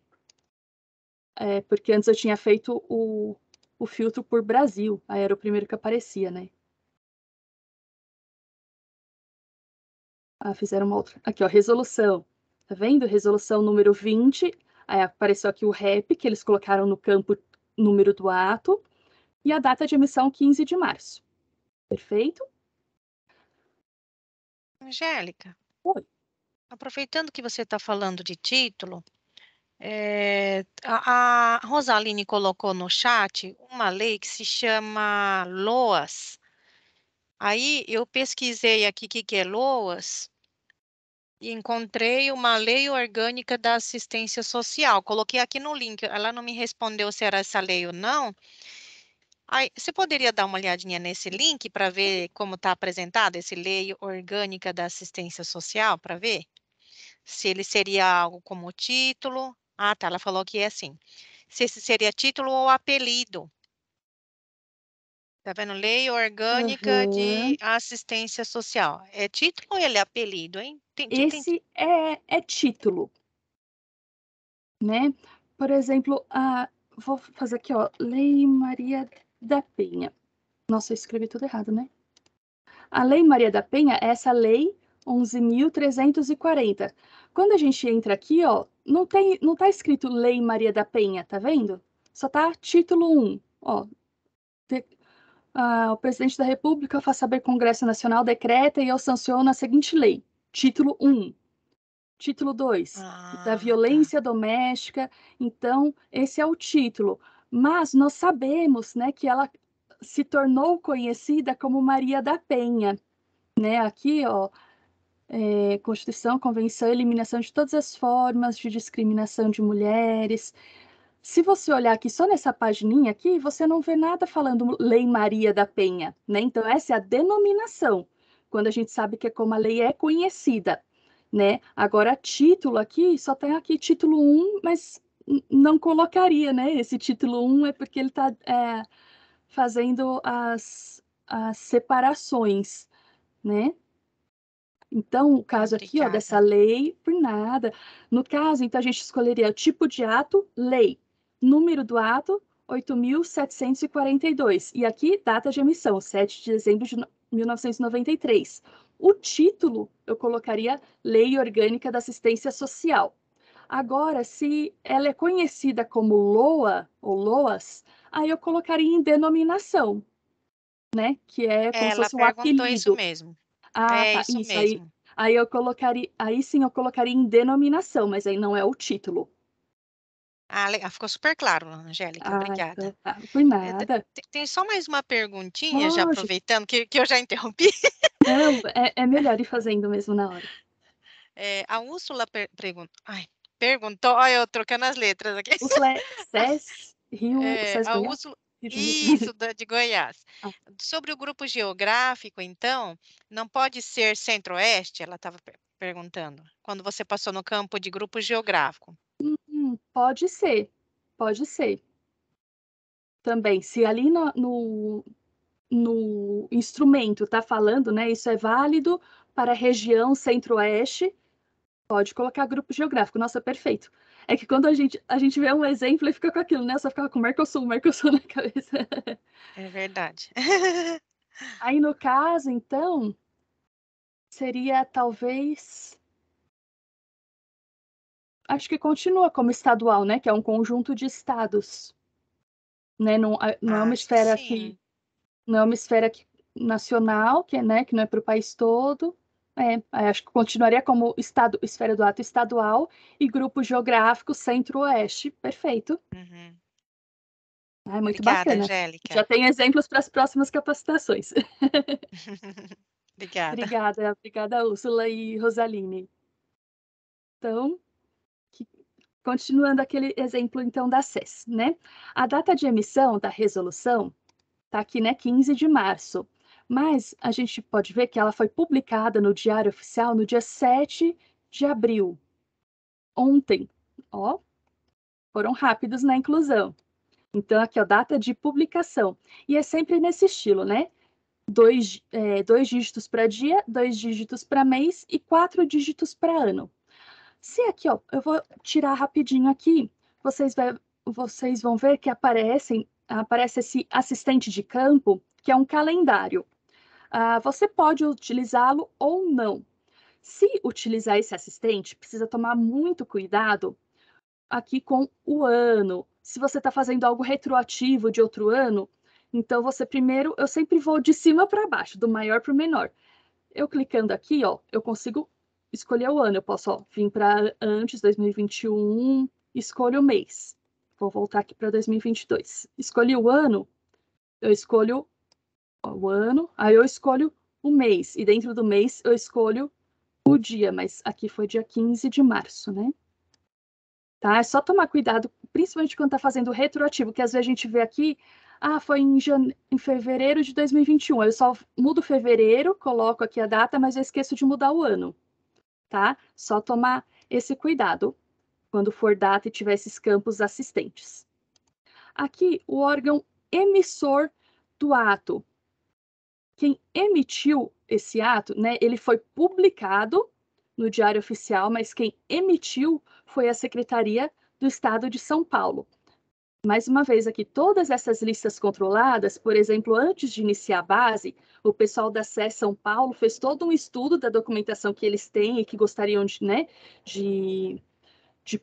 É, porque antes eu tinha feito o, o filtro por Brasil, aí era o primeiro que aparecia, né? Ah, fizeram uma outra. Aqui, ó, resolução. Tá vendo? Resolução número 20. Aí apareceu aqui o REP, que eles colocaram no campo número do ato. E a data de emissão, 15 de março. Perfeito? Angélica, Oi. aproveitando que você está falando de título, é, a, a, Rosaline colocou no chat uma lei que se chama LOAS. Aí eu pesquisei aqui o que, que é LOAS e encontrei uma lei orgânica da assistência social. Coloquei aqui no link, ela não me respondeu se era essa lei ou não. Aí, você poderia dar uma olhadinha nesse link para ver como está apresentado esse lei orgânica da assistência social, para ver se ele seria algo como título. Ah, tá, ela falou que é assim. Se esse seria título ou apelido. Tá vendo? Lei Orgânica uhum. de Assistência Social. É título ou ele é apelido, hein? tem, esse tem... É, é título. Né? Por exemplo, a, vou fazer aqui, ó, Lei Maria da Penha. Nossa, eu escrevi tudo errado, né? A Lei Maria da Penha é essa lei 11.340. Quando a gente entra aqui, ó, não tem, não tá escrito Lei Maria da Penha, tá vendo? Só tá título 1, ó. De, ah, o presidente da República faz saber Congresso Nacional decreta e eu sanciono a seguinte lei. Título 1. Título 2, ah, da violência tá. doméstica. Então, esse é o título. Mas nós sabemos né, que ela se tornou conhecida como Maria da Penha. Né? Aqui, ó, é, Constituição, Convenção, Eliminação de todas as formas de discriminação de mulheres. Se você olhar aqui só nessa pagininha aqui, você não vê nada falando Lei Maria da Penha, né? Então essa é a denominação, quando a gente sabe que é como a lei é conhecida, né? Agora título aqui, só tem aqui título 1, mas não colocaria, né? Esse título 1 um é porque ele está é, fazendo as, as separações, né? Então, o caso aqui, ó, dessa lei, por nada. No caso, então, a gente escolheria o tipo de ato, lei, número do ato, 8.742. E aqui, data de emissão, 7 de dezembro de 1993. O título, eu colocaria Lei Orgânica da Assistência Social. Agora, se ela é conhecida como loa ou loas, aí eu colocaria em denominação, né? Que é como se fosse um apelido. isso mesmo. Ah, é tá, isso, isso mesmo. Aí, aí eu colocaria, aí sim eu colocaria em denominação, mas aí não é o título. Ah, ah ficou super claro, Angélica. Ah, obrigada. Então tá, Por é, nada. Tem, só mais uma perguntinha, já aproveitando que, que eu já interrompi. Não, é, é melhor ir fazendo mesmo na hora. É, a Úrsula pergunta. Ai, Perguntou, olha eu trocando as letras aqui. É, Úrsula Cés Rio é, Cés isso, da, de Goiás. Ah. Sobre o grupo geográfico, então, não pode ser centro-oeste? Ela estava perguntando, quando você passou no campo de grupo geográfico. Hum, pode ser, pode ser. Também, se ali no, no, no instrumento está falando, né, isso é válido para a região centro-oeste, Pode colocar grupo geográfico. Nossa, perfeito. É que quando a gente, a gente vê um exemplo e fica com aquilo, né? É só ficava com Mercosul, é Mercosul na cabeça. É verdade. Aí, no caso, então, seria talvez. Acho que continua como estadual, né? Que é um conjunto de estados. Né? Não, não é uma ah, esfera que. Não é uma esfera que, nacional, que, é, né? que não é para o país todo é, é, acho que continuaria como estado, esfera do ato estadual e grupo geográfico centro-oeste. Perfeito. Uhum. é muito Obrigada, bacana. Angélica. Já tem exemplos para as próximas capacitações. obrigada. Obrigada, obrigada, Úrsula e Rosaline. Então, que, continuando aquele exemplo, então, da SES, né? A data de emissão da resolução está aqui, né? 15 de março mas a gente pode ver que ela foi publicada no Diário Oficial no dia 7 de abril. Ontem, ó, foram rápidos na inclusão. Então, aqui, a data de publicação. E é sempre nesse estilo, né? Dois, é, dois dígitos para dia, dois dígitos para mês e quatro dígitos para ano. Se aqui, ó, eu vou tirar rapidinho aqui, vocês, vai, vocês vão ver que aparecem, aparece esse assistente de campo, que é um calendário. Uh, você pode utilizá-lo ou não. Se utilizar esse assistente, precisa tomar muito cuidado aqui com o ano. Se você está fazendo algo retroativo de outro ano, então você primeiro, eu sempre vou de cima para baixo, do maior para o menor. Eu clicando aqui, ó, eu consigo escolher o ano. Eu posso ó, vir para antes, 2021, escolho o mês. Vou voltar aqui para 2022. Escolhi o ano, eu escolho o ano, aí eu escolho o mês, e dentro do mês eu escolho o dia, mas aqui foi dia 15 de março, né? Tá? É só tomar cuidado, principalmente quando tá fazendo retroativo, que às vezes a gente vê aqui, ah, foi em, jane... em fevereiro de 2021. Eu só mudo fevereiro, coloco aqui a data, mas eu esqueço de mudar o ano, tá? Só tomar esse cuidado quando for data e tiver esses campos assistentes. Aqui, o órgão emissor do ato quem emitiu esse ato, né, ele foi publicado no Diário Oficial, mas quem emitiu foi a Secretaria do Estado de São Paulo. Mais uma vez aqui, todas essas listas controladas, por exemplo, antes de iniciar a base, o pessoal da SES São Paulo fez todo um estudo da documentação que eles têm e que gostariam de, né, de, de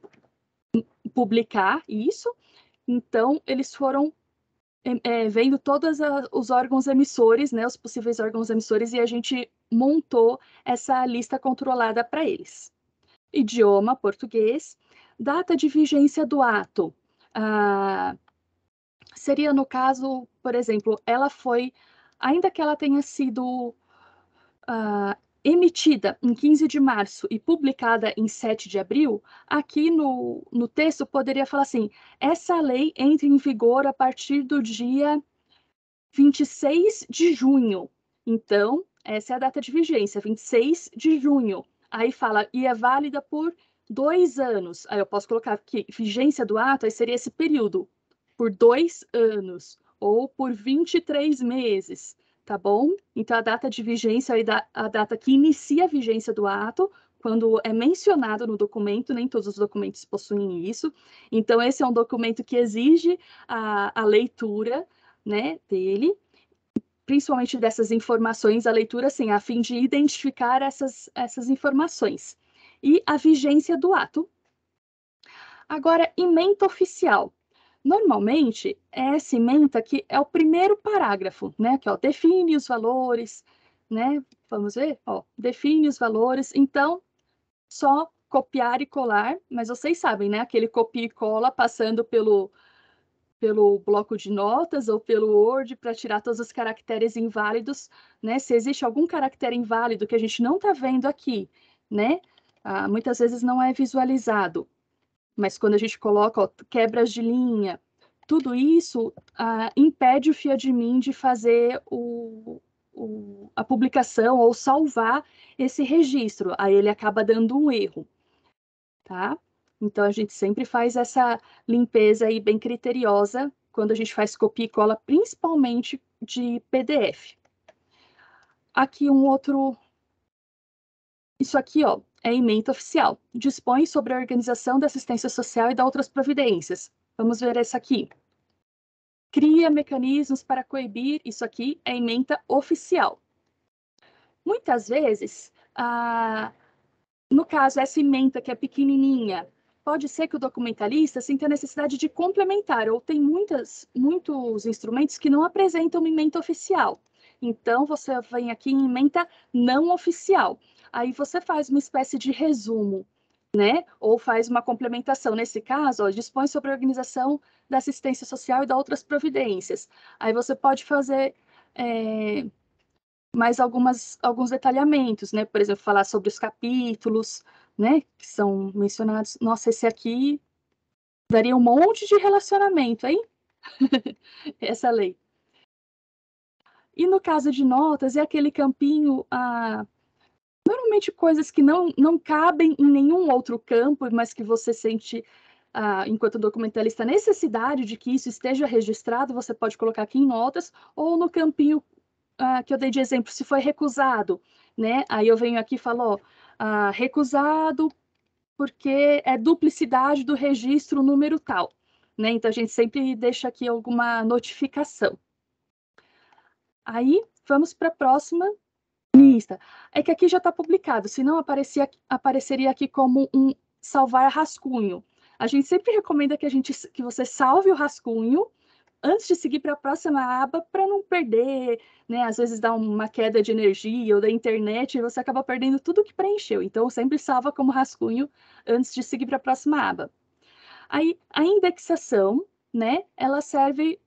publicar isso. Então, eles foram é, vendo todos os órgãos emissores, né, os possíveis órgãos emissores, e a gente montou essa lista controlada para eles. Idioma, português. Data de vigência do ato. Ah, seria, no caso, por exemplo, ela foi, ainda que ela tenha sido ah, emitida em 15 de março e publicada em 7 de abril, aqui no, no texto poderia falar assim: essa lei entra em vigor a partir do dia 26 de junho. Então, essa é a data de vigência, 26 de junho. Aí fala, e é válida por dois anos. Aí eu posso colocar que vigência do ato aí seria esse período, por dois anos, ou por 23 meses tá bom? Então, a data de vigência é a data que inicia a vigência do ato, quando é mencionado no documento, nem todos os documentos possuem isso. Então, esse é um documento que exige a, a leitura né, dele, principalmente dessas informações, a leitura, assim, a fim de identificar essas, essas informações. E a vigência do ato. Agora, emenda oficial. Normalmente, é cimenta que é o primeiro parágrafo, né? Que ó, define os valores, né? Vamos ver? Ó, define os valores. Então, só copiar e colar, mas vocês sabem, né? Aquele copia e cola passando pelo, pelo bloco de notas ou pelo Word para tirar todos os caracteres inválidos, né? Se existe algum caractere inválido que a gente não está vendo aqui, né? Ah, muitas vezes não é visualizado. Mas quando a gente coloca ó, quebras de linha, tudo isso ah, impede o fiadmin de fazer o, o, a publicação ou salvar esse registro. Aí ele acaba dando um erro, tá? Então a gente sempre faz essa limpeza aí bem criteriosa quando a gente faz copia e cola, principalmente de PDF. Aqui um outro, isso aqui, ó, é ementa oficial. Dispõe sobre a organização da assistência social e da outras providências. Vamos ver essa aqui. Cria mecanismos para coibir. Isso aqui é ementa oficial. Muitas vezes, ah, no caso, essa ementa que é pequenininha, pode ser que o documentalista sinta a necessidade de complementar, ou tem muitas, muitos instrumentos que não apresentam uma ementa oficial. Então, você vem aqui em ementa não oficial aí você faz uma espécie de resumo, né? Ou faz uma complementação. Nesse caso, ó, dispõe sobre a organização da assistência social e da outras providências. Aí você pode fazer é, mais algumas, alguns detalhamentos, né? Por exemplo, falar sobre os capítulos, né? Que são mencionados. Nossa, esse aqui daria um monte de relacionamento, hein? Essa lei. E no caso de notas, é aquele campinho ah, normalmente coisas que não, não cabem em nenhum outro campo, mas que você sente, ah, enquanto documentalista, necessidade de que isso esteja registrado, você pode colocar aqui em notas, ou no campinho ah, que eu dei de exemplo, se foi recusado, né? Aí eu venho aqui e falo, ó, ah, recusado porque é duplicidade do registro número tal, né? Então a gente sempre deixa aqui alguma notificação. Aí vamos para a próxima Lista. É que aqui já está publicado, senão aparecia, apareceria aqui como um salvar rascunho. A gente sempre recomenda que, a gente, que você salve o rascunho antes de seguir para a próxima aba para não perder, né? Às vezes dá uma queda de energia ou da internet e você acaba perdendo tudo que preencheu. Então sempre salva como rascunho antes de seguir para a próxima aba. Aí a indexação, né? Ela serve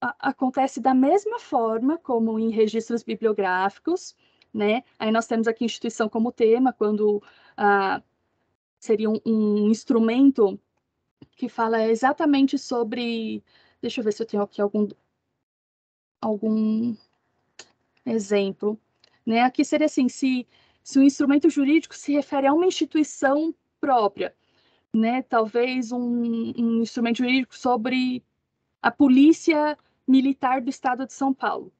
acontece da mesma forma como em registros bibliográficos, né? Aí nós temos aqui instituição como tema, quando ah, seria um, um, instrumento que fala exatamente sobre. Deixa eu ver se eu tenho aqui algum, algum exemplo. Né? Aqui seria assim: se, se um instrumento jurídico se refere a uma instituição própria, né? talvez um, um instrumento jurídico sobre a polícia militar do Estado de São Paulo.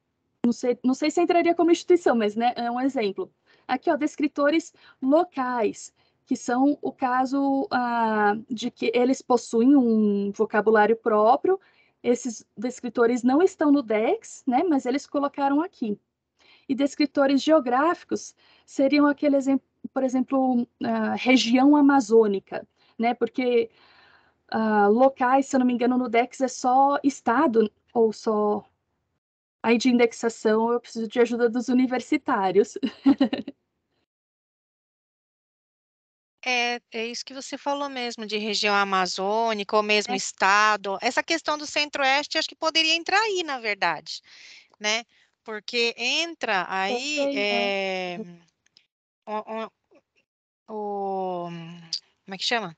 Não sei, não sei se entraria como instituição, mas né, é um exemplo. Aqui, ó, descritores locais, que são o caso ah, de que eles possuem um vocabulário próprio. Esses descritores não estão no DEX, né, mas eles colocaram aqui. E descritores geográficos seriam aquele exemplo, por exemplo, ah, região amazônica, né, porque ah, locais, se eu não me engano, no DEX é só estado, ou só aí de indexação, eu preciso de ajuda dos universitários. É, é isso que você falou mesmo, de região amazônica ou mesmo é. estado. Essa questão do centro-oeste acho que poderia entrar aí, na verdade, né? Porque entra aí é, o, o, o, como é que chama?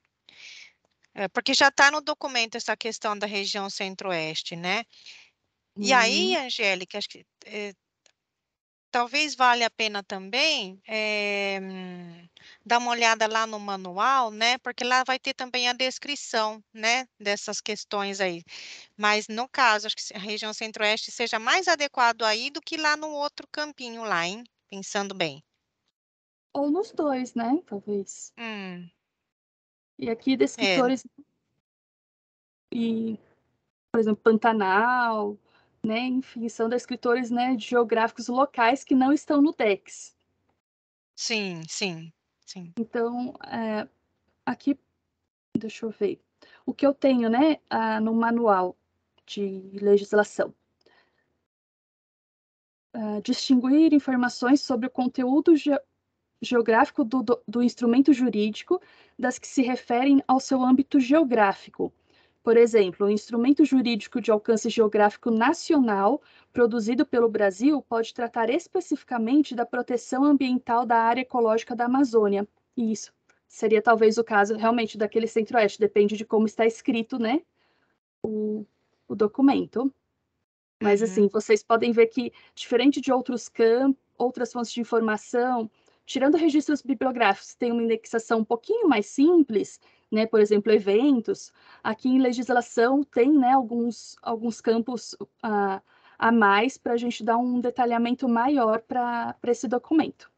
É, porque já está no documento essa questão da região centro-oeste, né? Uhum. E aí, uhum. Angélica, acho que é, talvez valha a pena também é, dar uma olhada lá no manual, né? Porque lá vai ter também a descrição, né? Dessas questões aí. Mas no caso, acho que a região centro-oeste seja mais adequado aí do que lá no outro campinho lá, hein? Pensando bem. Ou nos dois, né? Talvez. Hum. E aqui descritores é. e, por exemplo, Pantanal, né, enfim, são descritores, né, geográficos locais que não estão no Dex. Sim, sim, sim. Então, é, aqui, deixa eu ver. O que eu tenho, né, no manual de legislação. Uh, distinguir informações sobre o conteúdo ge geográfico do, do, do instrumento jurídico das que se referem ao seu âmbito geográfico. Por exemplo, o instrumento jurídico de alcance geográfico nacional produzido pelo Brasil pode tratar especificamente da proteção ambiental da área ecológica da Amazônia. E isso seria talvez o caso realmente daquele centro-oeste, depende de como está escrito, né? O, o documento. Mas uhum. assim, vocês podem ver que, diferente de outros campos, outras fontes de informação, Tirando registros bibliográficos, tem uma indexação um pouquinho mais simples, né, por exemplo, eventos. Aqui em legislação tem né, alguns, alguns campos uh, a mais para a gente dar um detalhamento maior para esse documento.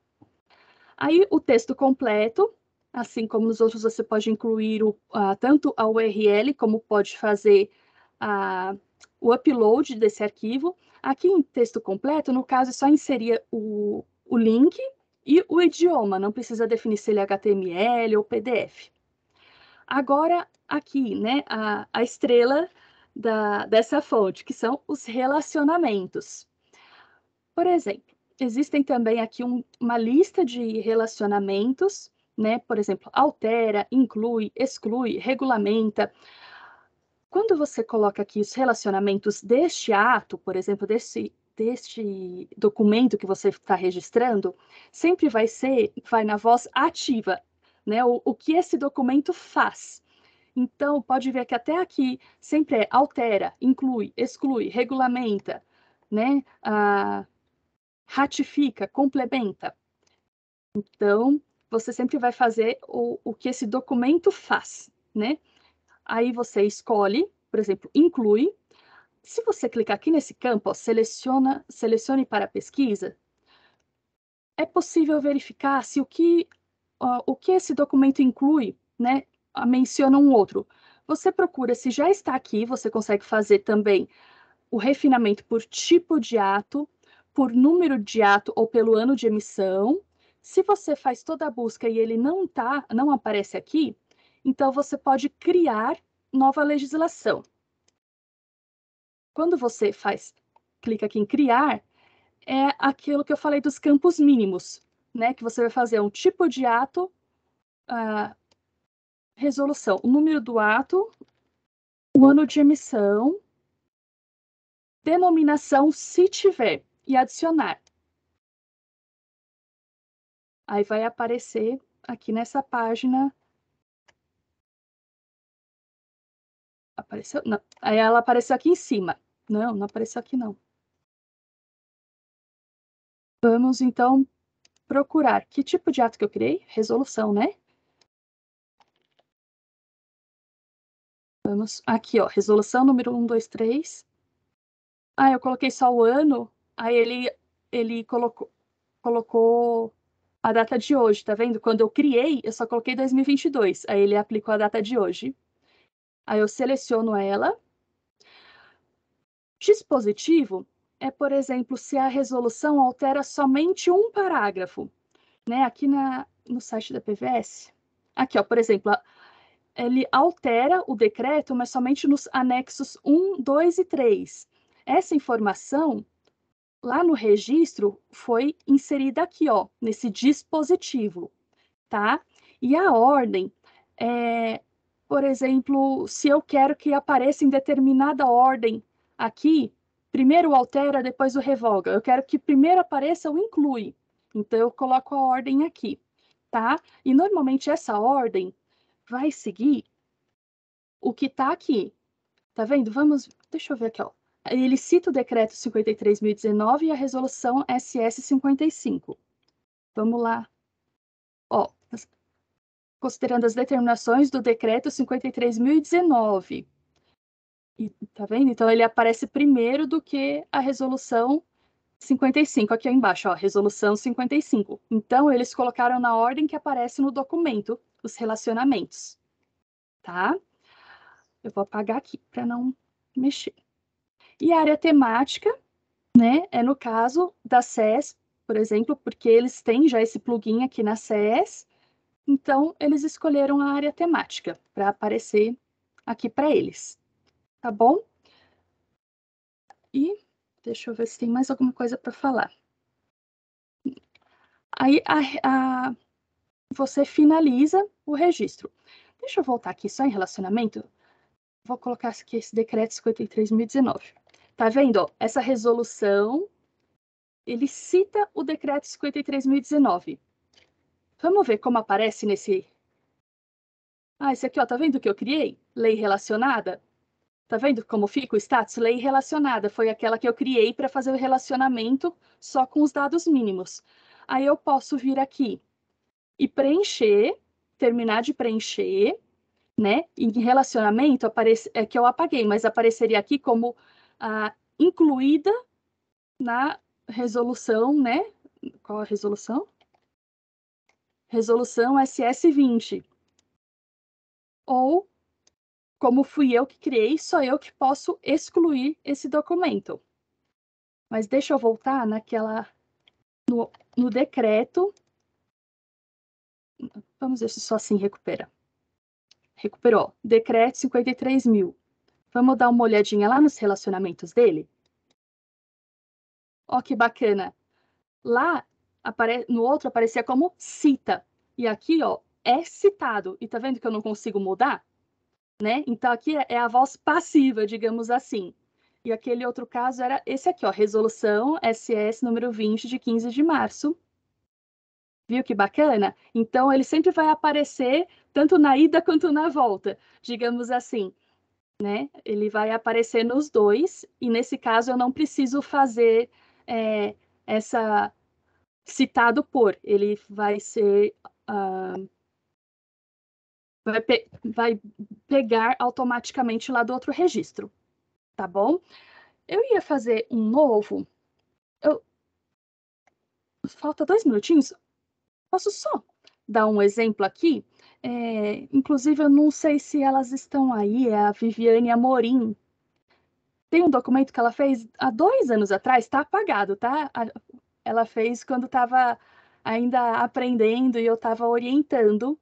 Aí o texto completo, assim como nos outros, você pode incluir o, uh, tanto a URL como pode fazer a, o upload desse arquivo. Aqui em texto completo, no caso, é só inserir o, o link e o idioma, não precisa definir se ele é HTML ou PDF. Agora, aqui, né, a, a estrela da, dessa fonte, que são os relacionamentos. Por exemplo, existem também aqui um, uma lista de relacionamentos, né? Por exemplo, altera, inclui, exclui, regulamenta. Quando você coloca aqui os relacionamentos deste ato, por exemplo, desse deste documento que você está registrando sempre vai ser, vai na voz ativa, né? O, o que esse documento faz. Então, pode ver que até aqui sempre é altera, inclui, exclui, regulamenta, né? Ah, ratifica, complementa. Então, você sempre vai fazer o, o que esse documento faz, né? Aí você escolhe, por exemplo, inclui, se você clicar aqui nesse campo, ó, seleciona, selecione para pesquisa, é possível verificar se o que, ó, o que esse documento inclui, né, menciona um outro. Você procura se já está aqui, você consegue fazer também o refinamento por tipo de ato, por número de ato ou pelo ano de emissão. Se você faz toda a busca e ele não tá, não aparece aqui, então você pode criar nova legislação. Quando você faz, clica aqui em criar, é aquilo que eu falei dos campos mínimos, né? Que você vai fazer um tipo de ato, ah, resolução, o número do ato, o ano de emissão, denominação, se tiver, e adicionar. Aí vai aparecer aqui nessa página Apareceu? Não. Aí ela apareceu aqui em cima. Não, não apareceu aqui não. Vamos então procurar que tipo de ato que eu criei? Resolução, né? Vamos aqui, ó, resolução número 123. Ah, eu coloquei só o ano, aí ele ele colocou colocou a data de hoje, tá vendo? Quando eu criei, eu só coloquei 2022, aí ele aplicou a data de hoje. Aí eu seleciono ela. Dispositivo é, por exemplo, se a resolução altera somente um parágrafo. Né? Aqui na, no site da PVS. Aqui, ó, por exemplo, ele altera o decreto, mas somente nos anexos 1, 2 e 3. Essa informação, lá no registro, foi inserida aqui, ó, nesse dispositivo, tá? E a ordem é, por exemplo, se eu quero que apareça em determinada ordem aqui, primeiro altera, depois o revoga. Eu quero que primeiro apareça o inclui. Então, eu coloco a ordem aqui, tá? E normalmente essa ordem vai seguir o que está aqui. Tá vendo? Vamos, deixa eu ver aqui, ó. Ele cita o decreto 53.019 e a resolução SS 55. Vamos lá considerando as determinações do decreto 53.019. E, tá vendo? Então ele aparece primeiro do que a resolução 55 aqui embaixo, ó, resolução 55. Então eles colocaram na ordem que aparece no documento os relacionamentos, tá? Eu vou apagar aqui para não mexer. E a área temática, né, é no caso da SES, por exemplo, porque eles têm já esse plugin aqui na SES, então, eles escolheram a área temática para aparecer aqui para eles, tá bom? E deixa eu ver se tem mais alguma coisa para falar. Aí a, a, você finaliza o registro. Deixa eu voltar aqui só em relacionamento. Vou colocar aqui esse decreto 53.019. Tá vendo? Ó, essa resolução, ele cita o decreto 53.019. Vamos ver como aparece nesse... Ah, esse aqui, ó, tá vendo o que eu criei? Lei relacionada. Tá vendo como fica o status? Lei relacionada foi aquela que eu criei para fazer o relacionamento só com os dados mínimos. Aí eu posso vir aqui e preencher, terminar de preencher, né? Em relacionamento, aparece, é que eu apaguei, mas apareceria aqui como ah, incluída na resolução, né? Qual a resolução? resolução SS20. Ou, como fui eu que criei, só eu que posso excluir esse documento. Mas deixa eu voltar naquela no, no decreto. Vamos ver se só assim recupera. Recuperou. Decreto 53 mil. Vamos dar uma olhadinha lá nos relacionamentos dele? Ó, oh, que bacana. Lá apare... no outro aparecia como cita. E aqui, ó, é citado. E tá vendo que eu não consigo mudar? Né? Então aqui é, é a voz passiva, digamos assim. E aquele outro caso era esse aqui, ó, resolução SS número 20 de 15 de março. Viu que bacana? Então ele sempre vai aparecer tanto na ida quanto na volta, digamos assim, né? Ele vai aparecer nos dois e nesse caso eu não preciso fazer é, essa citado por, ele vai ser. Uh, vai, pe vai pegar automaticamente lá do outro registro, tá bom? Eu ia fazer um novo. Eu... Falta dois minutinhos. Posso só dar um exemplo aqui? É, inclusive, eu não sei se elas estão aí, é a Viviane Amorim. Tem um documento que ela fez há dois anos atrás, está apagado, tá? Ela fez quando estava ainda aprendendo e eu estava orientando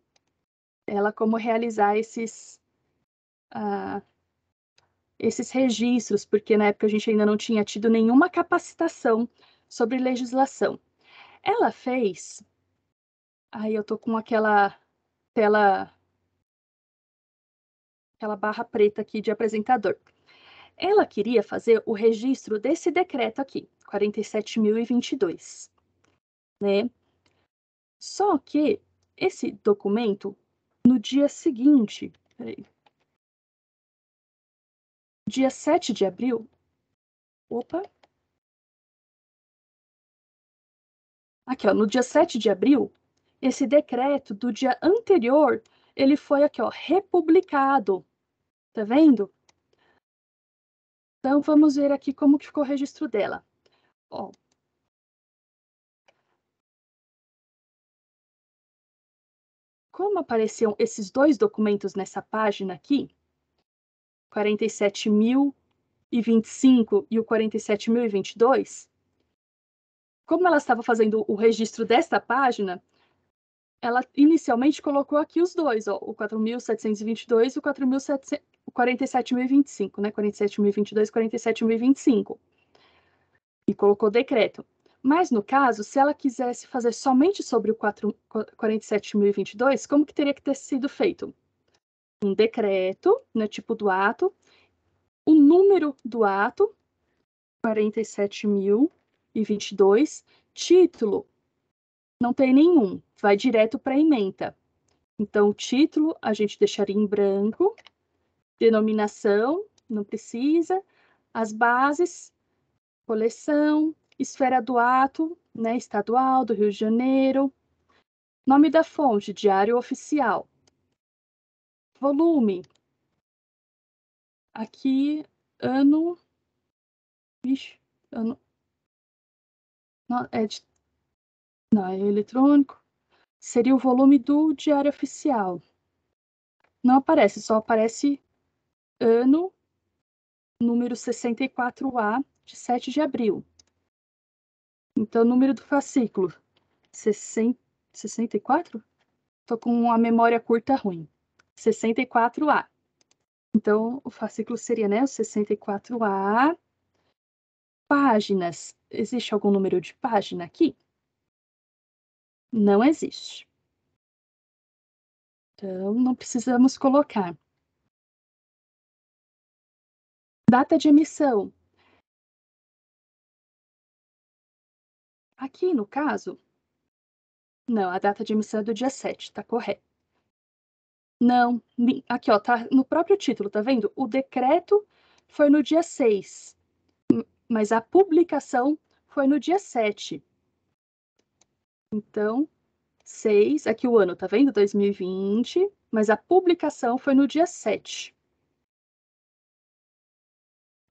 ela como realizar esses uh, esses registros, porque na época a gente ainda não tinha tido nenhuma capacitação sobre legislação. Ela fez. Aí eu tô com aquela tela aquela barra preta aqui de apresentador. Ela queria fazer o registro desse decreto aqui, 47.022, né? Só que esse documento, no dia seguinte, peraí, dia 7 de abril, opa, aqui ó, no dia 7 de abril, esse decreto do dia anterior, ele foi aqui ó, republicado, tá vendo? Então, vamos ver aqui como que ficou o registro dela. Ó. Como apareceram esses dois documentos nessa página aqui, 47.025 e o 47.022, como ela estava fazendo o registro desta página, ela inicialmente colocou aqui os dois, ó, o 4.722 e o 47.025, né? 47.022 e 47.025 e colocou decreto. Mas, no caso, se ela quisesse fazer somente sobre o 47.022, como que teria que ter sido feito? Um decreto, né, tipo do ato, o número do ato, 47.022, título, não tem nenhum, vai direto para a ementa. Então, o título a gente deixaria em branco, denominação, não precisa, as bases coleção, esfera do ato, né, estadual do Rio de Janeiro, nome da fonte, diário oficial, volume, aqui ano, Vixe, ano, não, é de, não, é eletrônico, seria o volume do diário oficial. Não aparece, só aparece ano, número 64A, de 7 de abril. Então, o número do fascículo, 64? Estou com uma memória curta ruim. 64A. Então, o fascículo seria, né, o 64A. Páginas. Existe algum número de página aqui? Não existe. Então, não precisamos colocar. Data de emissão. Aqui, no caso. Não, a data de emissão é do dia 7, tá correto. Não, aqui, ó, tá no próprio título, tá vendo? O decreto foi no dia 6, mas a publicação foi no dia 7. Então, 6, aqui o ano, tá vendo? 2020, mas a publicação foi no dia 7.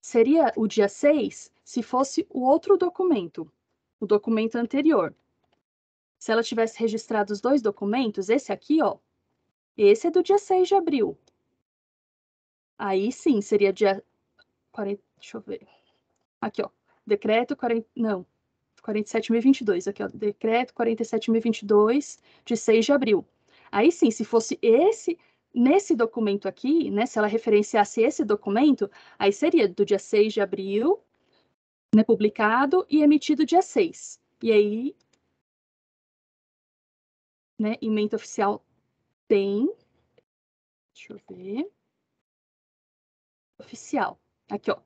Seria o dia 6 se fosse o outro documento o documento anterior. Se ela tivesse registrado os dois documentos, esse aqui, ó, esse é do dia 6 de abril. Aí sim, seria dia 40, deixa eu ver. Aqui, ó, decreto 40, não, 47.022, aqui, ó, decreto 47.022 de 6 de abril. Aí sim, se fosse esse, nesse documento aqui, né, se ela referenciasse esse documento, aí seria do dia 6 de abril né, publicado e emitido dia 6. E aí, né, emenda oficial tem, deixa eu ver, oficial, aqui, ó,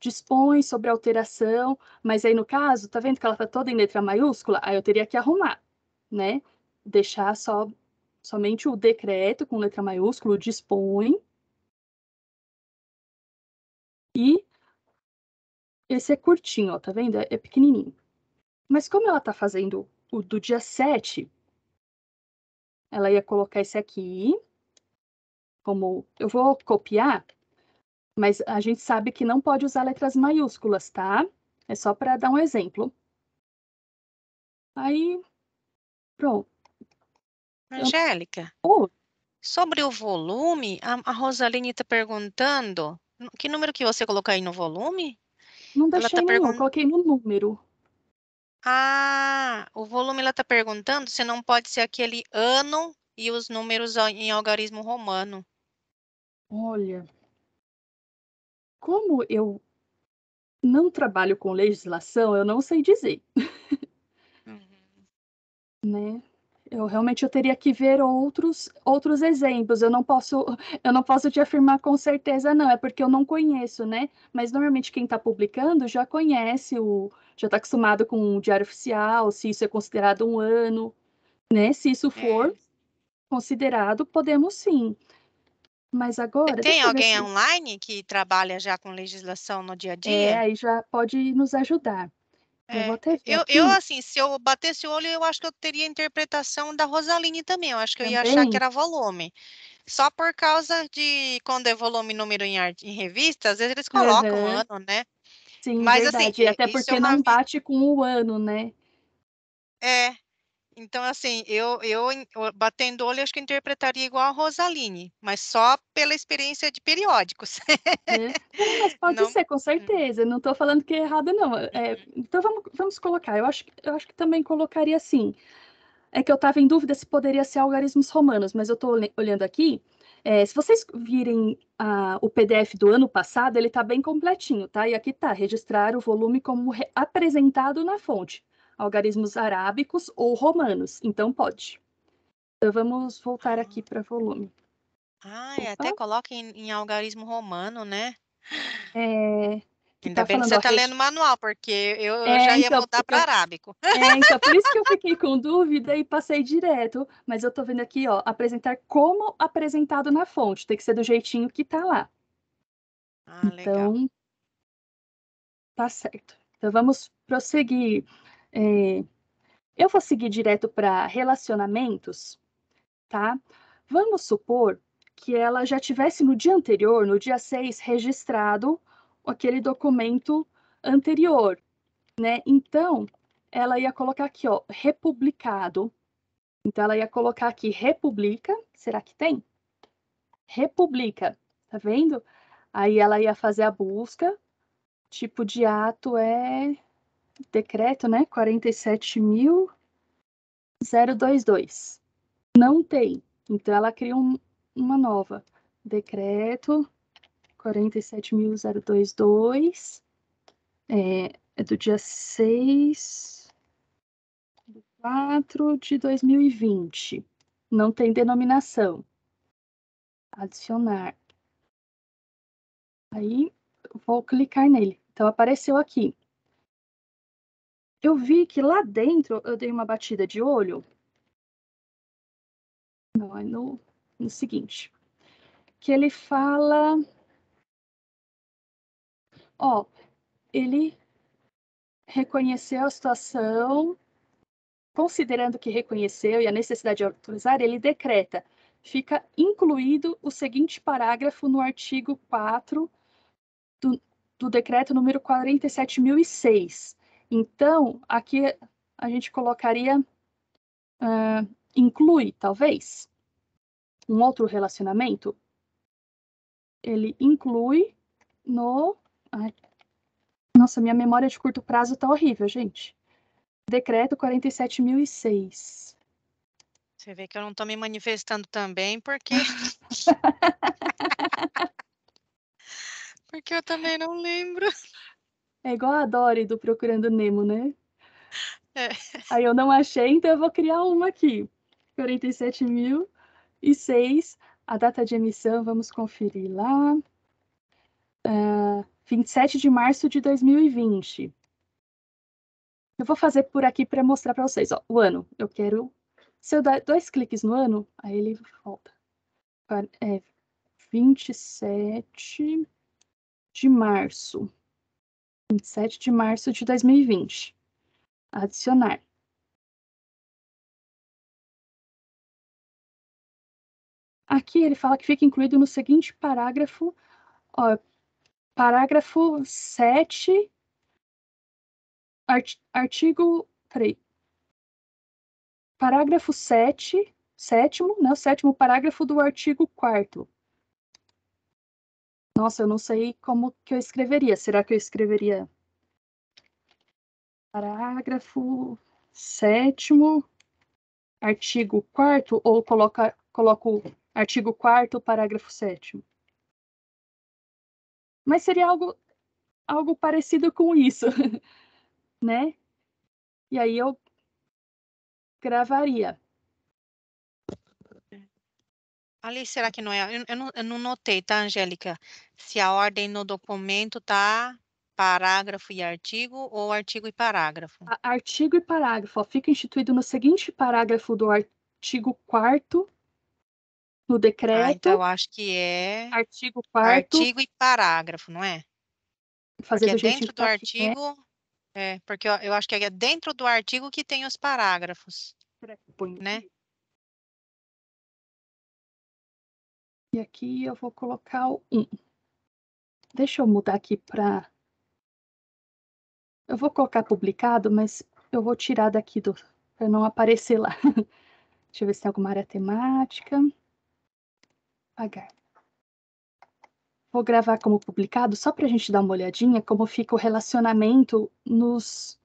dispõe sobre alteração, mas aí no caso, tá vendo que ela tá toda em letra maiúscula? Aí eu teria que arrumar, né, deixar só somente o decreto com letra maiúscula, dispõe, e esse é curtinho, ó, tá vendo? É, é pequenininho. Mas como ela tá fazendo o do dia 7, ela ia colocar esse aqui, como eu vou copiar, mas a gente sabe que não pode usar letras maiúsculas, tá? É só para dar um exemplo. Aí, pronto. Então, Angélica, oh. sobre o volume, a, Rosaline está perguntando que número que você colocar aí no volume? Não deixei ela tá nenhum, pergun... coloquei no número. Ah, o volume ela está perguntando se não pode ser aquele ano e os números em algarismo romano. Olha, como eu não trabalho com legislação, eu não sei dizer. Uhum. né? Eu realmente eu teria que ver outros outros exemplos. Eu não posso eu não posso te afirmar com certeza não, é porque eu não conheço, né? Mas normalmente quem está publicando já conhece o já está acostumado com o diário oficial, se isso é considerado um ano, né? Se isso é. for é. considerado, podemos sim. Mas agora. É, tem alguém online que trabalha já com legislação no dia a é, dia? É, aí já pode nos ajudar eu vou é, ter eu, eu, assim, se eu batesse o olho, eu acho que eu teria a interpretação da Rosaline também. Eu acho que eu também. ia achar que era volume. Só por causa de quando é volume número em, em revista, às vezes eles colocam uhum. o ano, né? Sim, Mas, assim, verdade. Assim, até é porque é uma... não bate com o ano, né? É, então, assim, eu, eu batendo olho, acho que interpretaria igual a Rosaline, mas só pela experiência de periódicos. É. é mas pode não... ser, com hum. certeza. Não estou falando que é errado, não. É, é uhum. então, vamos, vamos colocar. Eu acho, eu acho que também colocaria assim. É que eu estava em dúvida se poderia ser algarismos romanos, mas eu estou olhando aqui. É, se vocês virem o PDF do ano passado, ele está bem completinho, tá? E aqui está, registrar o volume como apresentado na fonte algarismos arábicos ou romanos, então pode. Então vamos voltar aqui ah. para volume. Ah, até coloca em, em, algarismo romano, né? É. Ainda tá bem que você está lendo o manual, porque eu, é, já ia então, voltar para eu... arábico. É, então por isso que eu fiquei com dúvida e passei direto. Mas eu estou vendo aqui, ó, apresentar como apresentado na fonte. Tem que ser do jeitinho que está lá. Ah, então, legal. tá certo. Então vamos prosseguir. É, eu vou seguir direto para relacionamentos, tá? Vamos supor que ela já tivesse no dia anterior, no dia 6, registrado aquele documento anterior, né? Então, ela ia colocar aqui, ó, republicado. Então, ela ia colocar aqui republica. Será que tem? Republica, tá vendo? Aí ela ia fazer a busca. Tipo de ato é decreto, né, 47.022. Não tem. Então, ela cria um, uma nova. Decreto 47.022, é, é do dia 6 de 4 de 2020. Não tem denominação. Adicionar. Aí, vou clicar nele. Então, apareceu aqui eu vi que lá dentro eu dei uma batida de olho. Não, é no, no seguinte. Que ele fala. Ó, ele reconheceu a situação, considerando que reconheceu e a necessidade de autorizar, ele decreta. Fica incluído o seguinte parágrafo no artigo 4 do, do decreto número 47.006 então, aqui a gente colocaria uh, inclui, talvez, um outro relacionamento. Ele inclui no. Ai, nossa, minha memória de curto prazo está horrível, gente. Decreto 47.006. Você vê que eu não estou me manifestando também, porque. porque eu também não lembro. É igual a Dory do Procurando Nemo, né? É. Aí eu não achei, então eu vou criar uma aqui. 47.006. A data de emissão, vamos conferir lá. Uh, ah, 27 de março de 2020. Eu vou fazer por aqui para mostrar para vocês. Ó, o ano, eu quero... Se eu dar dois cliques no ano, aí ele volta. É 27 de março. 27 de março de 2020. Adicionar. Aqui ele fala que fica incluído no seguinte parágrafo, ó, parágrafo 7, art, artigo, peraí, parágrafo 7, sétimo, né, o sétimo parágrafo do artigo 4 nossa, eu não sei como que eu escreveria. Será que eu escreveria parágrafo sétimo, artigo quarto, ou coloca, coloco artigo quarto, parágrafo sétimo? Mas seria algo, algo parecido com isso, né? E aí eu gravaria. Ali, será que não é? Eu, eu não, eu não notei, tá, Angélica? Se a ordem no documento tá parágrafo e artigo ou artigo e parágrafo? Artigo e parágrafo. ó, fica instituído no seguinte parágrafo do artigo 4 do Ah, decreto. então eu acho que é Artigo 4 artigo e parágrafo, não é? fazer Porque é dentro do tá artigo, é, porque eu, eu acho que é dentro do artigo que tem os parágrafos, né? né? aqui? E aqui eu vou colocar o 1. Deixa eu mudar aqui para... Eu vou colocar publicado, mas eu vou tirar daqui do... para não aparecer lá. Deixa eu ver se tem alguma área temática. Pagar. Vou gravar como publicado, só para a gente dar uma olhadinha como fica o relacionamento nos...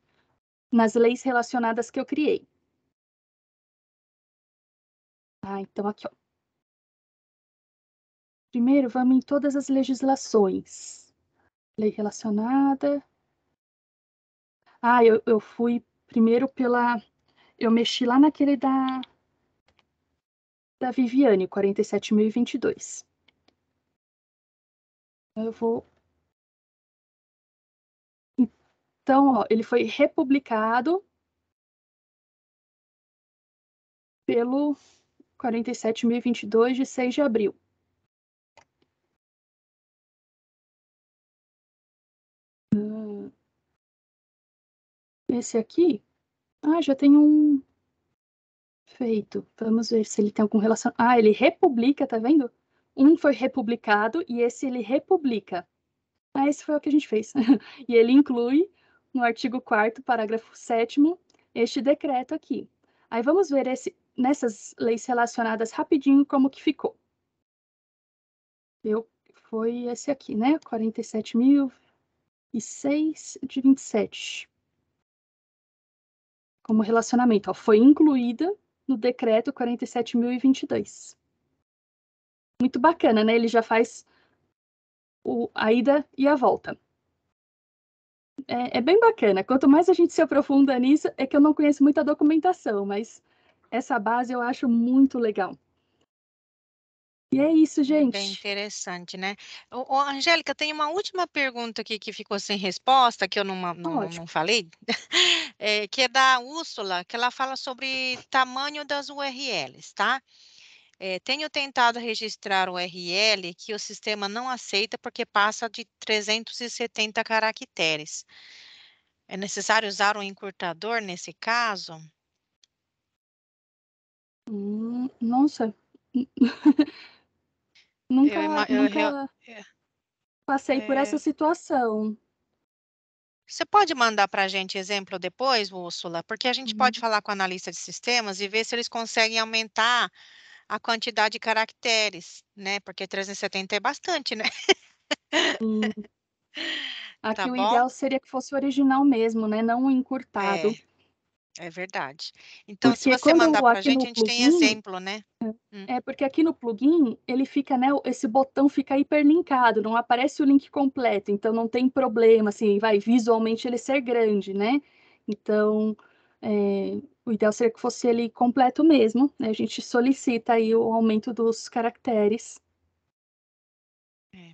nas leis relacionadas que eu criei. Ah, então aqui, ó. Primeiro, vamos em todas as legislações. Lei relacionada. Ah, eu, eu fui primeiro pela. Eu mexi lá naquele da. Da Viviane, 47.022. Eu vou. Então, ó, ele foi republicado pelo 47.022 de 6 de abril. Esse aqui, ah, já tem um feito. Vamos ver se ele tem algum relação. Ah, ele republica, tá vendo? Um foi republicado e esse ele republica. Ah, esse foi o que a gente fez. e ele inclui no artigo 4 parágrafo 7 este decreto aqui. Aí vamos ver esse, nessas leis relacionadas rapidinho como que ficou. Eu, foi esse aqui, né? 47.006 de 27 como relacionamento, ó, foi incluída no decreto 47.022. Muito bacana, né? Ele já faz o, a ida e a volta. É, é, bem bacana. Quanto mais a gente se aprofunda nisso, é que eu não conheço muita documentação, mas essa base eu acho muito legal. E é isso, hum, gente. É interessante, né? Ô, ô, Angélica, tem uma última pergunta aqui que ficou sem resposta, que eu não, não, não falei, é, que é da Úrsula, que ela fala sobre tamanho das URLs, tá? É, tenho tentado registrar o URL que o sistema não aceita porque passa de 370 caracteres. É necessário usar um encurtador nesse caso? Hum, nossa, Nunca, é. passei por é. essa situação. Você pode mandar para a gente exemplo depois, Úrsula? Porque a gente uhum. pode falar com o analista de sistemas e ver se eles conseguem aumentar a quantidade de caracteres, né? Porque 370 é bastante, né? Tá Aqui tá o bom? ideal seria que fosse original mesmo, né? Não encurtado. É. É verdade. Então, porque se você mandar para a gente, a gente tem exemplo, né? É, hum. é, porque aqui no plugin, ele fica, né? Esse botão fica hiperlinkado, não aparece o link completo, então não tem problema, assim, vai visualmente ele ser grande, né? Então, é, o ideal seria que fosse ele completo mesmo, né? A gente solicita aí o aumento dos caracteres. É.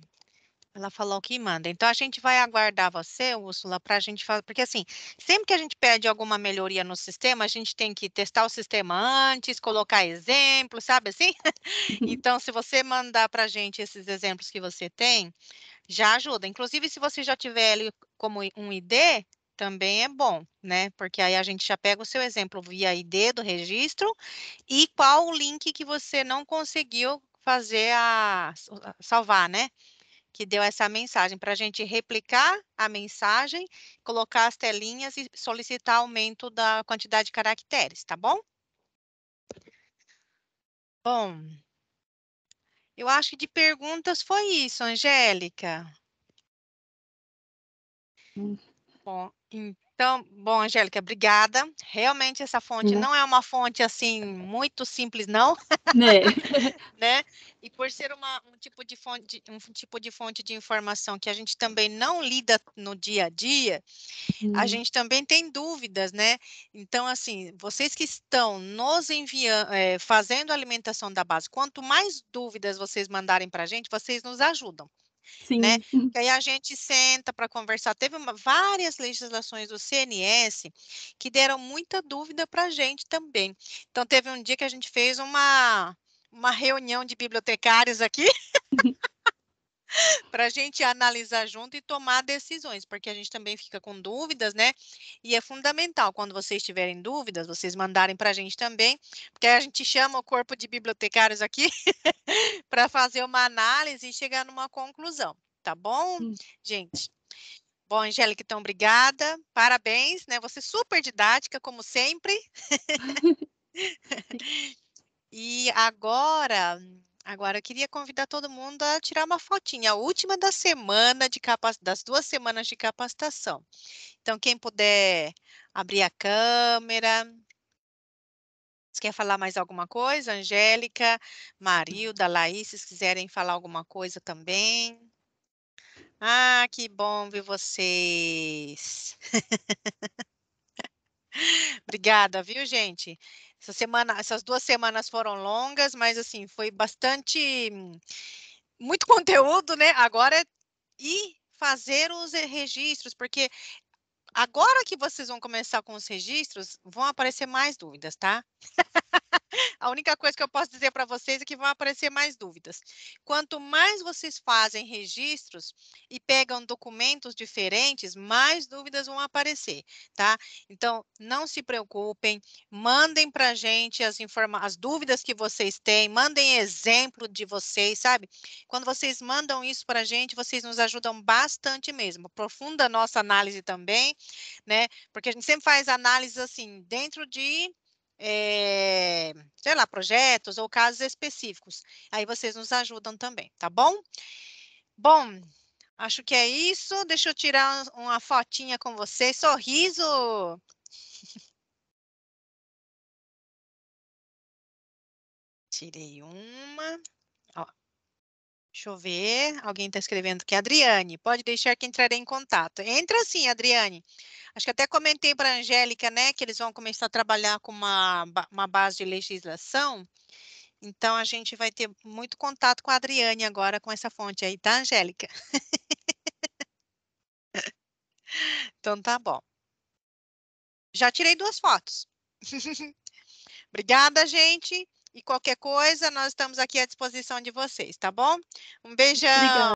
Ela falou que manda. Então a gente vai aguardar você, Úrsula, para a gente fazer. Porque assim, sempre que a gente pede alguma melhoria no sistema, a gente tem que testar o sistema antes, colocar exemplos, sabe assim? Uhum. então, se você mandar para a gente esses exemplos que você tem, já ajuda. Inclusive, se você já tiver ele como um ID, também é bom, né? Porque aí a gente já pega o seu exemplo via ID do registro e qual o link que você não conseguiu fazer a salvar, né? que deu essa mensagem, para a gente replicar a mensagem, colocar as telinhas e solicitar aumento da quantidade de caracteres, tá bom? Bom, eu acho que de perguntas foi isso, Angélica. Hum. Bom, então. Então, bom, Angélica, obrigada. Realmente essa fonte é. não é uma fonte assim muito simples, não. É. né? E por ser uma, um, tipo de fonte, um tipo de fonte de informação que a gente também não lida no dia a dia, hum. a gente também tem dúvidas, né? Então, assim, vocês que estão nos enviando, é, eh, fazendo a alimentação da base, quanto mais dúvidas vocês mandarem para a gente, vocês nos ajudam. Né? Sim. Né? Que aí a gente senta para conversar. Teve uma, várias legislações do CNS que deram muita dúvida para a gente também. Então, teve um dia que a gente fez uma, uma reunião de bibliotecários aqui. para a gente analisar junto e tomar decisões, porque a gente também fica com dúvidas, né? E é fundamental quando vocês tiverem dúvidas, vocês mandarem para a gente também, porque a gente chama o corpo de bibliotecários aqui para fazer uma análise e chegar numa conclusão, tá bom, hum. gente? Bom, Angélica, então, obrigada. Parabéns, né? Você é super didática, como sempre. e agora, Agora, eu queria convidar todo mundo a tirar uma fotinha, a última da semana de das duas semanas de capacitação. Então, quem puder abrir a câmera. Você quer falar mais alguma coisa, Angélica, Marilda, Laís, se quiserem falar alguma coisa também? Ah, que bom ver vocês! Obrigada, viu, gente? Essa semana, essas duas semanas foram longas, mas assim, foi bastante muito conteúdo, né? Agora e é fazer os registros, porque Agora que vocês vão começar com os registros, vão aparecer mais dúvidas, tá? A única coisa que eu posso dizer para vocês é que vão aparecer mais dúvidas. Quanto mais vocês fazem registros e pegam documentos diferentes, mais dúvidas vão aparecer, tá? Então, não se preocupem, mandem para a gente as, as dúvidas que vocês têm, mandem exemplo de vocês, sabe? Quando vocês mandam isso para a gente, vocês nos ajudam bastante mesmo. Profunda a nossa análise também né? Porque a gente sempre faz análises assim, dentro de é, sei lá, projetos ou casos específicos. Aí vocês nos ajudam também, tá bom? Bom, acho que é isso. Deixa eu tirar uma fotinha com vocês. Sorriso! Tirei uma. Deixa eu ver, alguém está escrevendo que Adriane, pode deixar que entrarei em contato. Entra sim, Adriane. Acho que até comentei para a Angélica, né, que eles vão começar a trabalhar com uma, uma base de legislação. Então, a gente vai ter muito contato com a Adriane agora, com essa fonte aí, tá, Angélica? então, tá bom. Já tirei duas fotos. Obrigada, gente. E qualquer coisa, nós estamos aqui à disposição de vocês, tá bom? Um beijão. Obrigada.